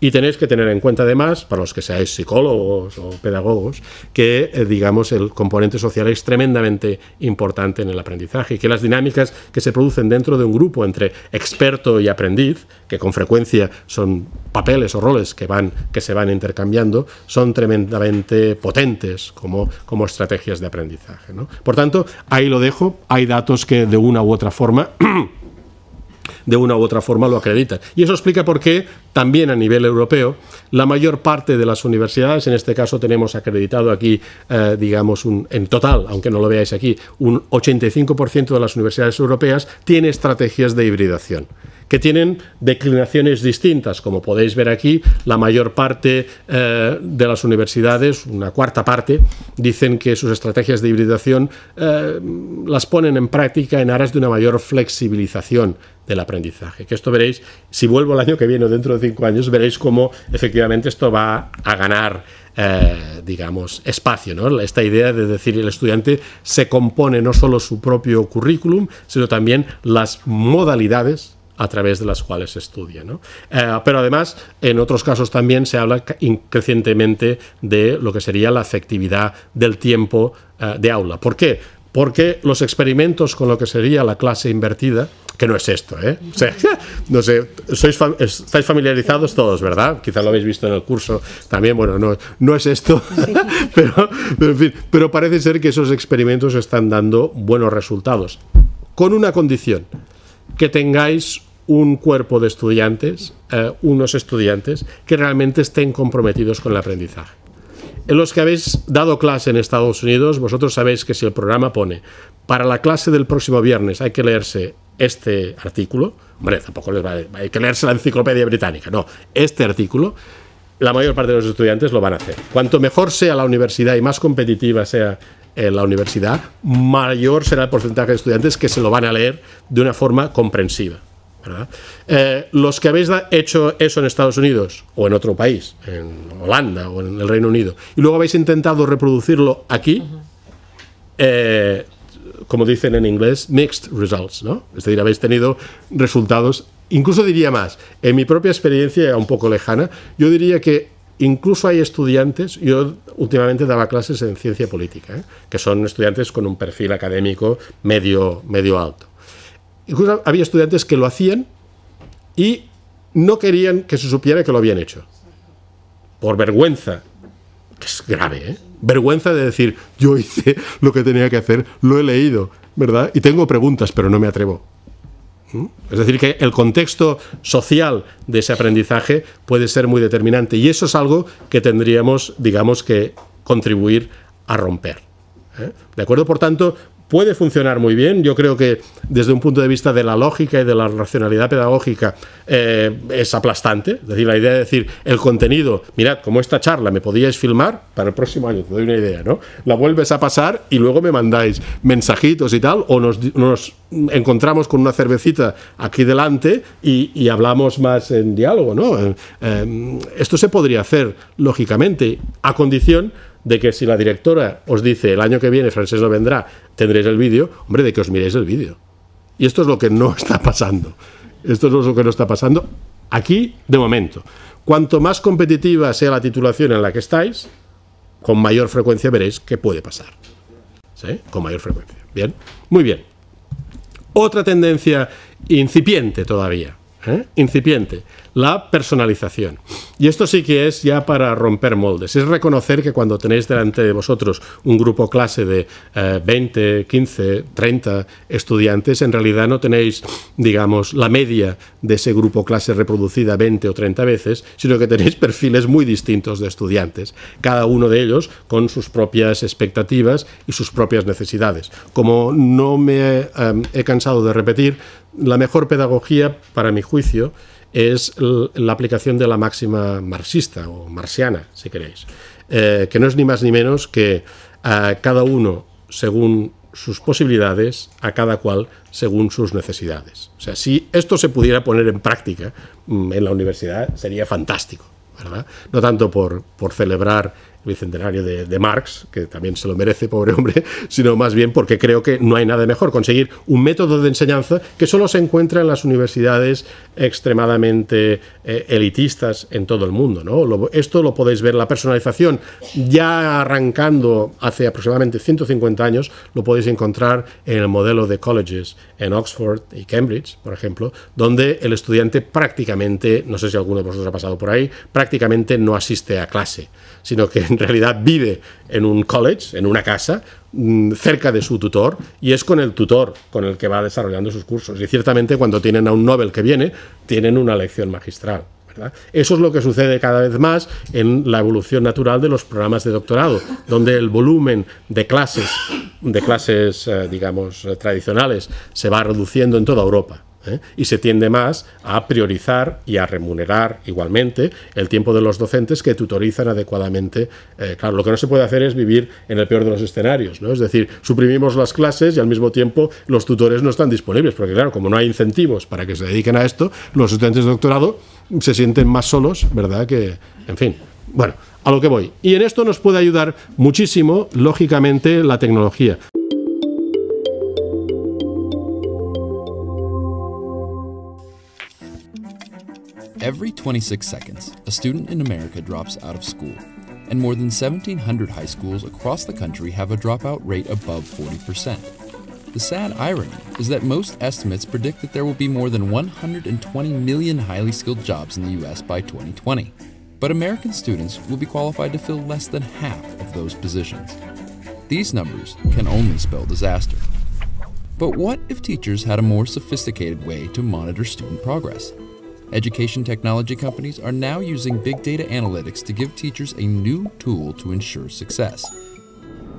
Y tenéis que tener en cuenta además, para los que seáis psicólogos o pedagogos, que eh, digamos el componente social es tremendamente importante en el aprendizaje y que las dinámicas que se producen dentro de un grupo entre experto y aprendiz, que con frecuencia son papeles o roles que, van, que se van intercambiando, son tremendamente potentes como, como estrategias de aprendizaje. Por tanto, ahí lo dejo, hay datos que de una u otra forma de una u otra forma lo acreditan. Y eso explica por qué también a nivel europeo la mayor parte de las universidades, en este caso tenemos acreditado aquí, eh, digamos, un, en total, aunque no lo veáis aquí, un 85% de las universidades europeas tiene estrategias de hibridación que tienen declinaciones distintas. Como podéis ver aquí, la mayor parte eh, de las universidades, una cuarta parte, dicen que sus estrategias de hibridación eh, las ponen en práctica en aras de una mayor flexibilización del aprendizaje. Que esto veréis, si vuelvo el año que viene o dentro de cinco años, veréis cómo efectivamente esto va a ganar, eh, digamos, espacio. Esta idea de decir el estudiante se compone no solo su propio currículum, sino también las modalidades a través de las cuales se estudia. Eh, pero además, en otros casos también se habla increcientemente de lo que sería la efectividad del tiempo eh, de aula. ¿Por qué? Porque los experimentos con lo que sería la clase invertida, que no es esto, ¿eh? O sea, no sé, sois estáis familiarizados todos, ¿verdad? Quizás lo habéis visto en el curso también, bueno, no, no es esto, pero, pero parece ser que esos experimentos están dando buenos resultados, con una condición, que tengáis un cuerpo de estudiantes, eh, unos estudiantes que realmente estén comprometidos con el aprendizaje. En los que habéis dado clase en Estados Unidos, vosotros sabéis que si el programa pone para la clase del próximo viernes hay que leerse este artículo, hombre, tampoco les hay que leerse la enciclopedia británica, no, este artículo, la mayor parte de los estudiantes lo van a hacer. Cuanto mejor sea la universidad y más competitiva sea eh, la universidad, mayor será el porcentaje de estudiantes que se lo van a leer de una forma comprensiva. Eh, los que habéis hecho eso en Estados Unidos o en otro país, en Holanda o en el Reino Unido, y luego habéis intentado reproducirlo aquí, eh, como dicen en inglés, mixed results, ¿no? Es decir, habéis tenido resultados, incluso diría más, en mi propia experiencia, un poco lejana, yo diría que incluso hay estudiantes, yo últimamente daba clases en ciencia política, ¿eh? que son estudiantes con un perfil académico medio, medio alto. Incluso había estudiantes que lo hacían y no querían que se supiera que lo habían hecho. Por vergüenza. Que es grave, ¿eh? Vergüenza de decir, yo hice lo que tenía que hacer, lo he leído, ¿verdad? Y tengo preguntas, pero no me atrevo. ¿Mm? Es decir, que el contexto social de ese aprendizaje puede ser muy determinante y eso es algo que tendríamos, digamos, que contribuir a romper. ¿eh? ¿De acuerdo? Por tanto, puede funcionar muy bien. Yo creo que desde un punto de vista de la lógica y de la racionalidad pedagógica eh, es aplastante. Es decir, la idea de decir el contenido, mirad, como esta charla me podíais filmar para el próximo año, te doy una idea, ¿no? La vuelves a pasar y luego me mandáis mensajitos y tal, o nos, nos encontramos con una cervecita aquí delante y, hablamos más en diálogo, ¿no? Eh, eh, esto se podría hacer, lógicamente, a condición de que si la directora os dice el año que viene Francés no vendrá, tendréis el vídeo, hombre, de que os miréis el vídeo. Y esto es lo que no está pasando. Esto es lo que no está pasando aquí de momento. Cuanto más competitiva sea la titulación en la que estáis, con mayor frecuencia veréis qué puede pasar. ¿Sí? Con mayor frecuencia. Bien, muy bien. Otra tendencia incipiente todavía, ¿Eh? incipiente, la personalización. Y esto sí que es ya para romper moldes, es reconocer que cuando tenéis delante de vosotros un grupo clase de 20, 15, 30 estudiantes, en realidad no tenéis, digamos, la media de ese grupo clase reproducida 20 o 30 veces, sino que tenéis perfiles muy distintos de estudiantes, cada uno de ellos con sus propias expectativas y sus propias necesidades. Como no me eh, he cansado de repetir, la mejor pedagogía, para mi juicio, es la aplicación de la máxima marxista o marxiana, si queréis, eh, que no es ni más ni menos que a eh, cada uno según sus posibilidades, a cada cual según sus necesidades. O sea, si esto se pudiera poner en práctica mm, en la universidad, sería fantástico, ¿verdad? No tanto por, por celebrar bicentenario de, Marx, que también se lo merece, pobre hombre, sino más bien porque creo que no hay nada mejor, conseguir un método de enseñanza que solo se encuentra en las universidades extremadamente eh, elitistas en todo el mundo. ¿no? esto lo podéis ver, la personalización, ya arrancando hace aproximadamente 150 años, lo podéis encontrar en el modelo de colleges en Oxford y Cambridge, por ejemplo, donde el estudiante prácticamente, no sé si alguno de vosotros ha pasado por ahí, prácticamente no asiste a clase sino que en realidad vive en un college, en una casa, mm, cerca de su tutor, y es con el tutor con el que va desarrollando sus cursos. Y ciertamente cuando tienen a un Nobel que viene, tienen una lección magistral. ¿verdad? Eso es lo que sucede cada vez más en la evolución natural de los programas de doctorado, donde el volumen de clases, de clases, eh, digamos, eh, tradicionales, se va reduciendo en toda Europa. ¿eh? y se tiende más a priorizar y a remunerar igualmente el tiempo de los docentes que tutorizan adecuadamente. Eh, claro, lo que no se puede hacer es vivir en el peor de los escenarios, ¿no? Es decir, suprimimos las clases y al mismo tiempo los tutores no están disponibles, porque claro, como no hay incentivos para que se dediquen a esto, los estudiantes de doctorado se sienten más solos, ¿verdad? Que, en fin. Bueno, a lo que voy. Y en esto nos puede ayudar muchísimo, lógicamente, la tecnología. Every 26 seconds, a student in America drops out of school, and more than 1,700 high schools across the country have a dropout rate above 40%. The sad irony is that most estimates predict that there will be more than 120 million highly skilled jobs in the US by 2020, but American students will be qualified to fill less than half of those positions. These numbers can only spell disaster. But what if teachers had a more sophisticated way to monitor student progress? Education technology companies are now using big data analytics to give teachers a new tool to ensure success.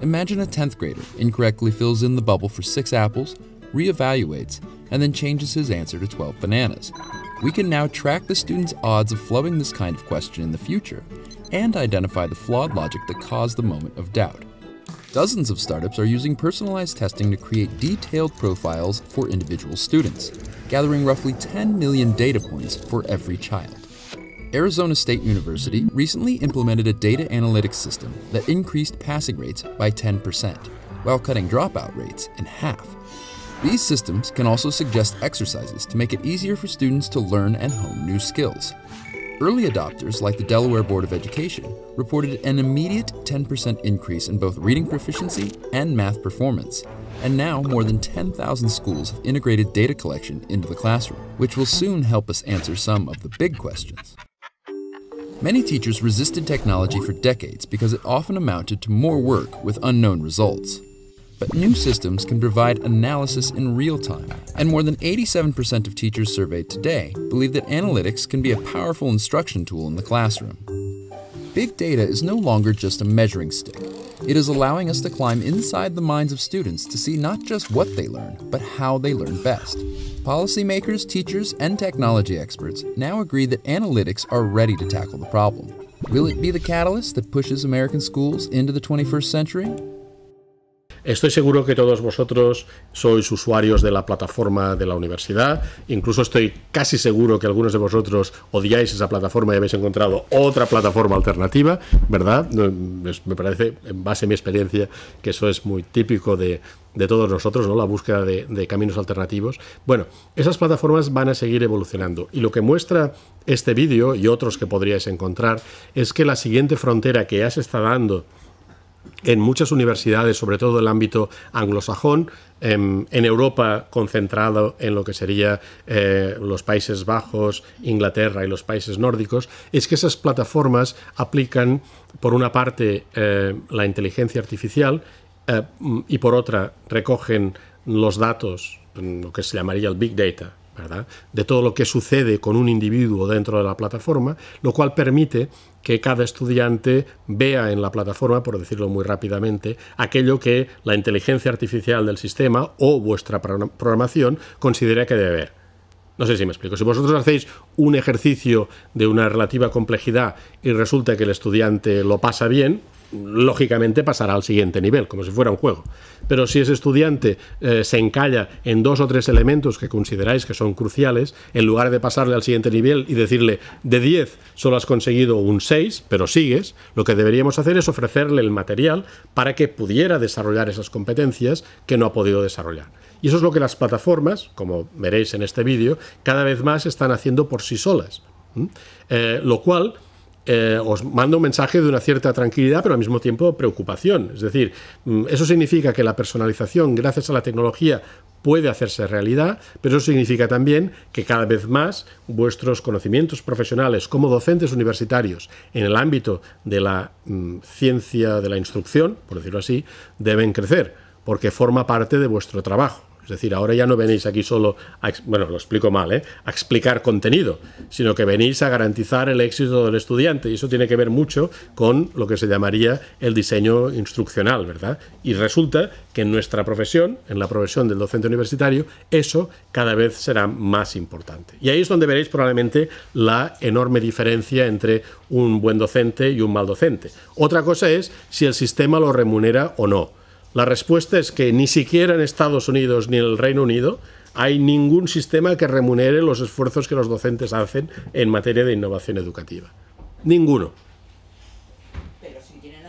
Imagine a 10th grader incorrectly fills in the bubble for six apples, reevaluates, and then changes his answer to 12 bananas. We can now track the student's odds of flubbing this kind of question in the future and identify the flawed logic that caused the moment of doubt. Dozens of startups are using personalized testing to create detailed profiles for individual students, gathering roughly 10 million data points for every child. Arizona State University recently implemented a data analytics system that increased passing rates by 10%, while cutting dropout rates in half. These systems can also suggest exercises to make it easier for students to learn and hone new skills. Early adopters, like the Delaware Board of Education, reported an immediate 10% increase in both reading proficiency and math performance. And now, more than 10,000 schools have integrated data collection into the classroom, which will soon help us answer some of the big questions. Many teachers resisted technology for decades because it often amounted to more work with unknown results but new systems can provide analysis in real time. And more than 87% of teachers surveyed today believe that analytics can be a powerful instruction tool in the classroom. Big data is no longer just a measuring stick. It is allowing us to climb inside the minds of students to see not just what they learn, but how they learn best. Policymakers, teachers, and technology experts now agree that analytics are ready to tackle the problem. Will it be the catalyst that pushes American schools into the 21st century? Estoy seguro que todos vosotros sois usuarios de la plataforma de la universidad. Incluso estoy casi seguro que algunos de vosotros odiáis esa plataforma y habéis encontrado otra plataforma alternativa, ¿verdad? Me parece, en base a mi experiencia, que eso es muy típico de, todos nosotros, ¿no? La búsqueda de, de, caminos alternativos. Bueno, esas plataformas van a seguir evolucionando. Y lo que muestra este vídeo y otros que podríais encontrar es que la siguiente frontera que ya se está dando en muchas universidades, sobre todo el ámbito anglosajón, em, en, Europa concentrado en lo que serían eh, los Países Bajos, Inglaterra y los países nórdicos, es que esas plataformas aplican, por una parte, eh, la inteligencia artificial eh, y por otra, recogen los datos, lo que se llamaría el Big Data, de todo lo que sucede con un individuo dentro de la plataforma, lo cual permite que cada estudiante vea en la plataforma, por decirlo muy rápidamente, aquello que la inteligencia artificial del sistema o vuestra programación considera que debe ver. No sé si me explico. Si vosotros hacéis un ejercicio de una relativa complejidad y resulta que el estudiante lo pasa bien, lógicamente pasará al siguiente nivel, como si fuera un juego. Pero si ese estudiante eh, se encalla en dos o tres elementos que consideráis que son cruciales, en lugar de pasarle al siguiente nivel y decirle, de 10 solo has conseguido un 6, pero sigues, lo que deberíamos hacer es ofrecerle el material para que pudiera desarrollar esas competencias que no ha podido desarrollar. Y eso es lo que las plataformas, como veréis en este vídeo, cada vez más están haciendo por sí solas. Eh, lo cual eh, os mando un mensaje de una cierta tranquilidad, pero al mismo tiempo preocupación. Es decir, mm, eso significa que la personalización, gracias a la tecnología, puede hacerse realidad, pero eso significa también que cada vez más vuestros conocimientos profesionales como docentes universitarios en el ámbito de la mm, ciencia de la instrucción, por decirlo así, deben crecer, porque forma parte de vuestro trabajo. Es decir, ahora ya no venís aquí solo a, bueno, lo explico mal, ¿eh? a explicar contenido, sino que venís a garantizar el éxito del estudiante. Y eso tiene que ver mucho con lo que se llamaría el diseño instruccional, ¿verdad? Y resulta que en nuestra profesión, en la profesión del docente universitario, eso cada vez será más importante. Y ahí es donde veréis probablemente la enorme diferencia entre un buen docente y un mal docente. Otra cosa es si el sistema lo remunera o no la respuesta es que ni siquiera en Estados Unidos ni en el Reino Unido hay ningún sistema que remunere los esfuerzos que los docentes hacen en materia de innovación educativa. Ninguno. Pero si tienen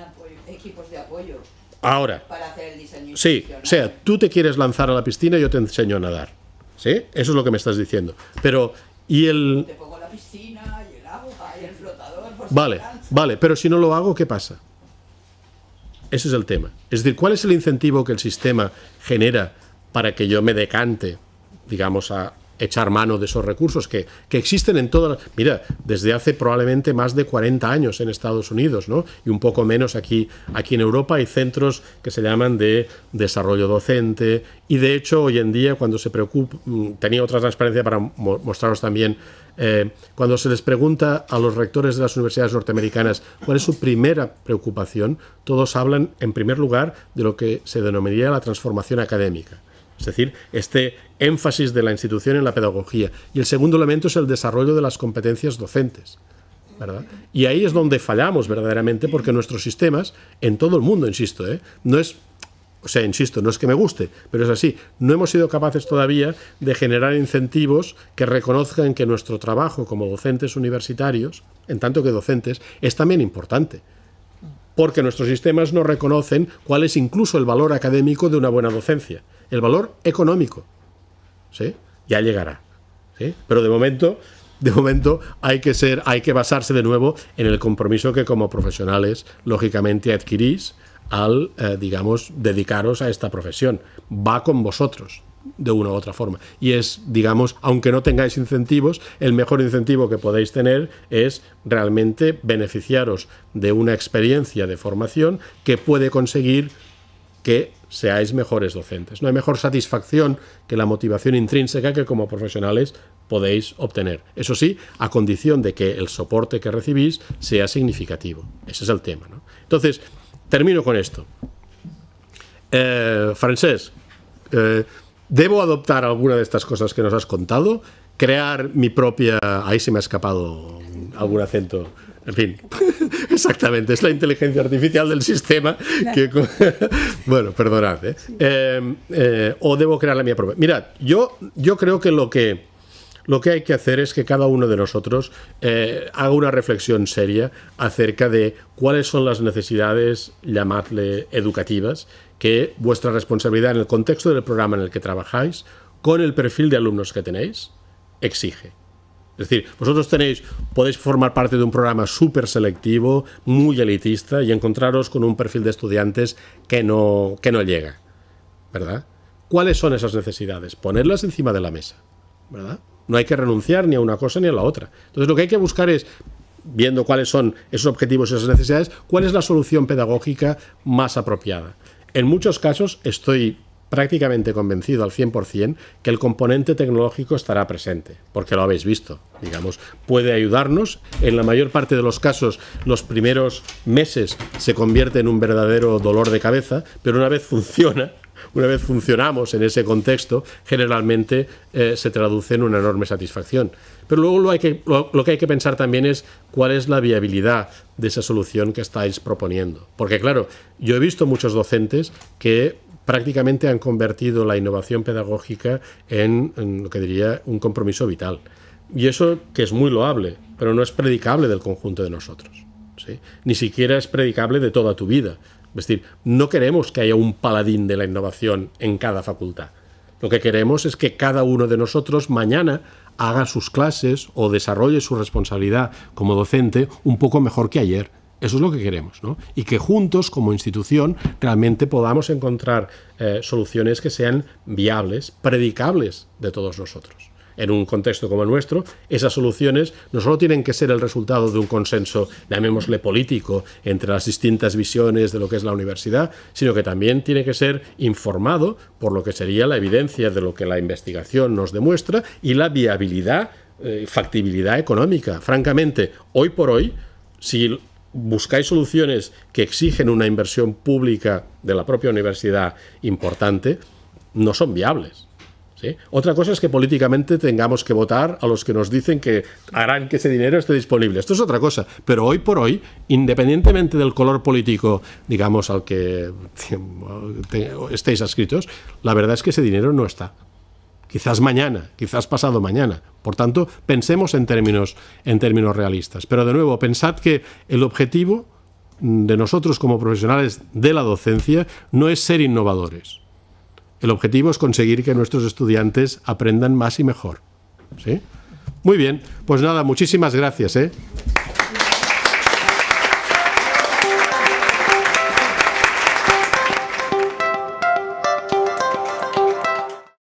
equipos de apoyo. Ahora. Para hacer el diseño. Sí, o sea, tú te quieres lanzar a la piscina y yo te enseño a nadar. ¿Sí? Eso es lo que me estás diciendo. Pero, ¿y el...? Te pongo la piscina y el agua y el flotador. Por vale, vale, pero si no lo hago, ¿qué pasa? Ese es el tema. Es decir, ¿cuál es el incentivo que el sistema genera para que yo me decante, digamos, a, echar mano de esos recursos que, existen en todas Mira, desde hace probablemente más de 40 años en Estados Unidos, ¿no? Y un poco menos aquí, aquí en Europa hay centros que se llaman de desarrollo docente y de hecho hoy en día cuando se preocupa, mm, tenía otra transparencia para mostraros también, eh, cuando se les pregunta a los rectores de las universidades norteamericanas cuál es su primera preocupación, todos hablan en primer lugar de lo que se denominaría la transformación académica es decir, este énfasis de la institución en la pedagogía. Y el segundo elemento es el desarrollo de las competencias docentes. Y ahí es donde fallamos verdaderamente porque nuestros sistemas, en todo el mundo, insisto, ¿eh? no es o sea, insisto, no es que me guste, pero es así. No hemos sido capaces todavía de generar incentivos que reconozcan que nuestro trabajo como docentes universitarios, en tanto que docentes, es también importante. Porque nuestros sistemas no reconocen cuál es incluso el valor académico de una buena docencia el valor económico. Ya llegará. Pero de momento, de momento hay que ser, hay que basarse de nuevo en el compromiso que como profesionales, lógicamente, adquirís al, eh, digamos, dedicaros a esta profesión. Va con vosotros de una u otra forma. Y es, digamos, aunque no tengáis incentivos, el mejor incentivo que podéis tener es realmente beneficiaros de una experiencia de formación que puede conseguir que seáis mejores docentes. No hay mejor satisfacción que la motivación intrínseca que como profesionales podéis obtener. Eso sí, a condición de que el soporte que recibís sea significativo. Ese es el tema. Entonces, termino con esto. Eh, Francés, eh, ¿debo adoptar alguna de estas cosas que nos has contado? ¿Crear mi propia... Ahí se me ha escapado algún acento en fin, exactamente, es la inteligencia artificial del sistema que... bueno, perdonad. ¿eh? Em, eh, o debo crear la mía propia. Mirad, yo, yo creo que lo que... Lo que hay que hacer es que cada uno de nosotros eh, haga una reflexión seria acerca de cuáles son las necesidades, llamadle educativas, que vuestra responsabilidad en el contexto del programa en el que trabajáis, con el perfil de alumnos que tenéis, exige. Es decir, vosotros tenéis, podéis formar parte de un programa súper selectivo, muy elitista, y encontraros con un perfil de estudiantes que no, que no llega. ¿Verdad? ¿Cuáles son esas necesidades? Ponerlas encima de la mesa. ¿Verdad? No hay que renunciar ni a una cosa ni a la otra. Entonces lo que hay que buscar es, viendo cuáles son esos objetivos y esas necesidades, cuál es la solución pedagógica más apropiada. En muchos casos estoy prácticamente convencido al 100% que el componente tecnológico estará presente, porque lo habéis visto, digamos, puede ayudarnos. En la mayor parte de los casos, los primeros meses se convierte en un verdadero dolor de cabeza, pero una vez funciona, una vez funcionamos en ese contexto, generalmente eh, se traduce en una enorme satisfacción. Pero luego lo, que, lo, que hay que pensar también es cuál es la viabilidad de esa solución que estáis proponiendo. Porque claro, yo he visto muchos docentes que prácticamente han convertido la innovación pedagógica en, lo que diría un compromiso vital. Y eso que es muy loable, pero no es predicable del conjunto de nosotros. Ni siquiera es predicable de toda tu vida. Es decir, no queremos que haya un paladín de la innovación en cada facultad. Lo que queremos es que cada uno de nosotros mañana haga sus clases o desarrolle su responsabilidad como docente un poco mejor que ayer. Eso es lo que queremos, ¿no? Y que juntos, como institución, realmente podamos encontrar eh, soluciones que sean viables, predicables de todos nosotros. En un contexto como el nuestro, esas soluciones no solo tienen que ser el resultado de un consenso, llamémosle político, entre las distintas visiones de lo que es la universidad, sino que también tiene que ser informado por lo que sería la evidencia de lo que la investigación nos demuestra y la viabilidad, eh, factibilidad económica. Francamente, hoy por hoy, si buscáis soluciones que exigen una inversión pública de la propia universidad importante, no son viables. Otra cosa es que políticamente tengamos que votar a los que nos dicen que harán que ese dinero esté disponible. Esto es otra cosa. Pero hoy por hoy, independientemente del color político, digamos, al que estéis adscritos, la verdad es que ese dinero no está quizás mañana, quizás pasado mañana. Por tanto, pensemos en términos, en términos realistas. Pero de nuevo, pensad que el objetivo de nosotros como profesionales de la docencia no es ser innovadores. El objetivo es conseguir que nuestros estudiantes aprendan más y mejor. ¿Sí? Muy bien, pues nada, muchísimas gracias. ¿eh?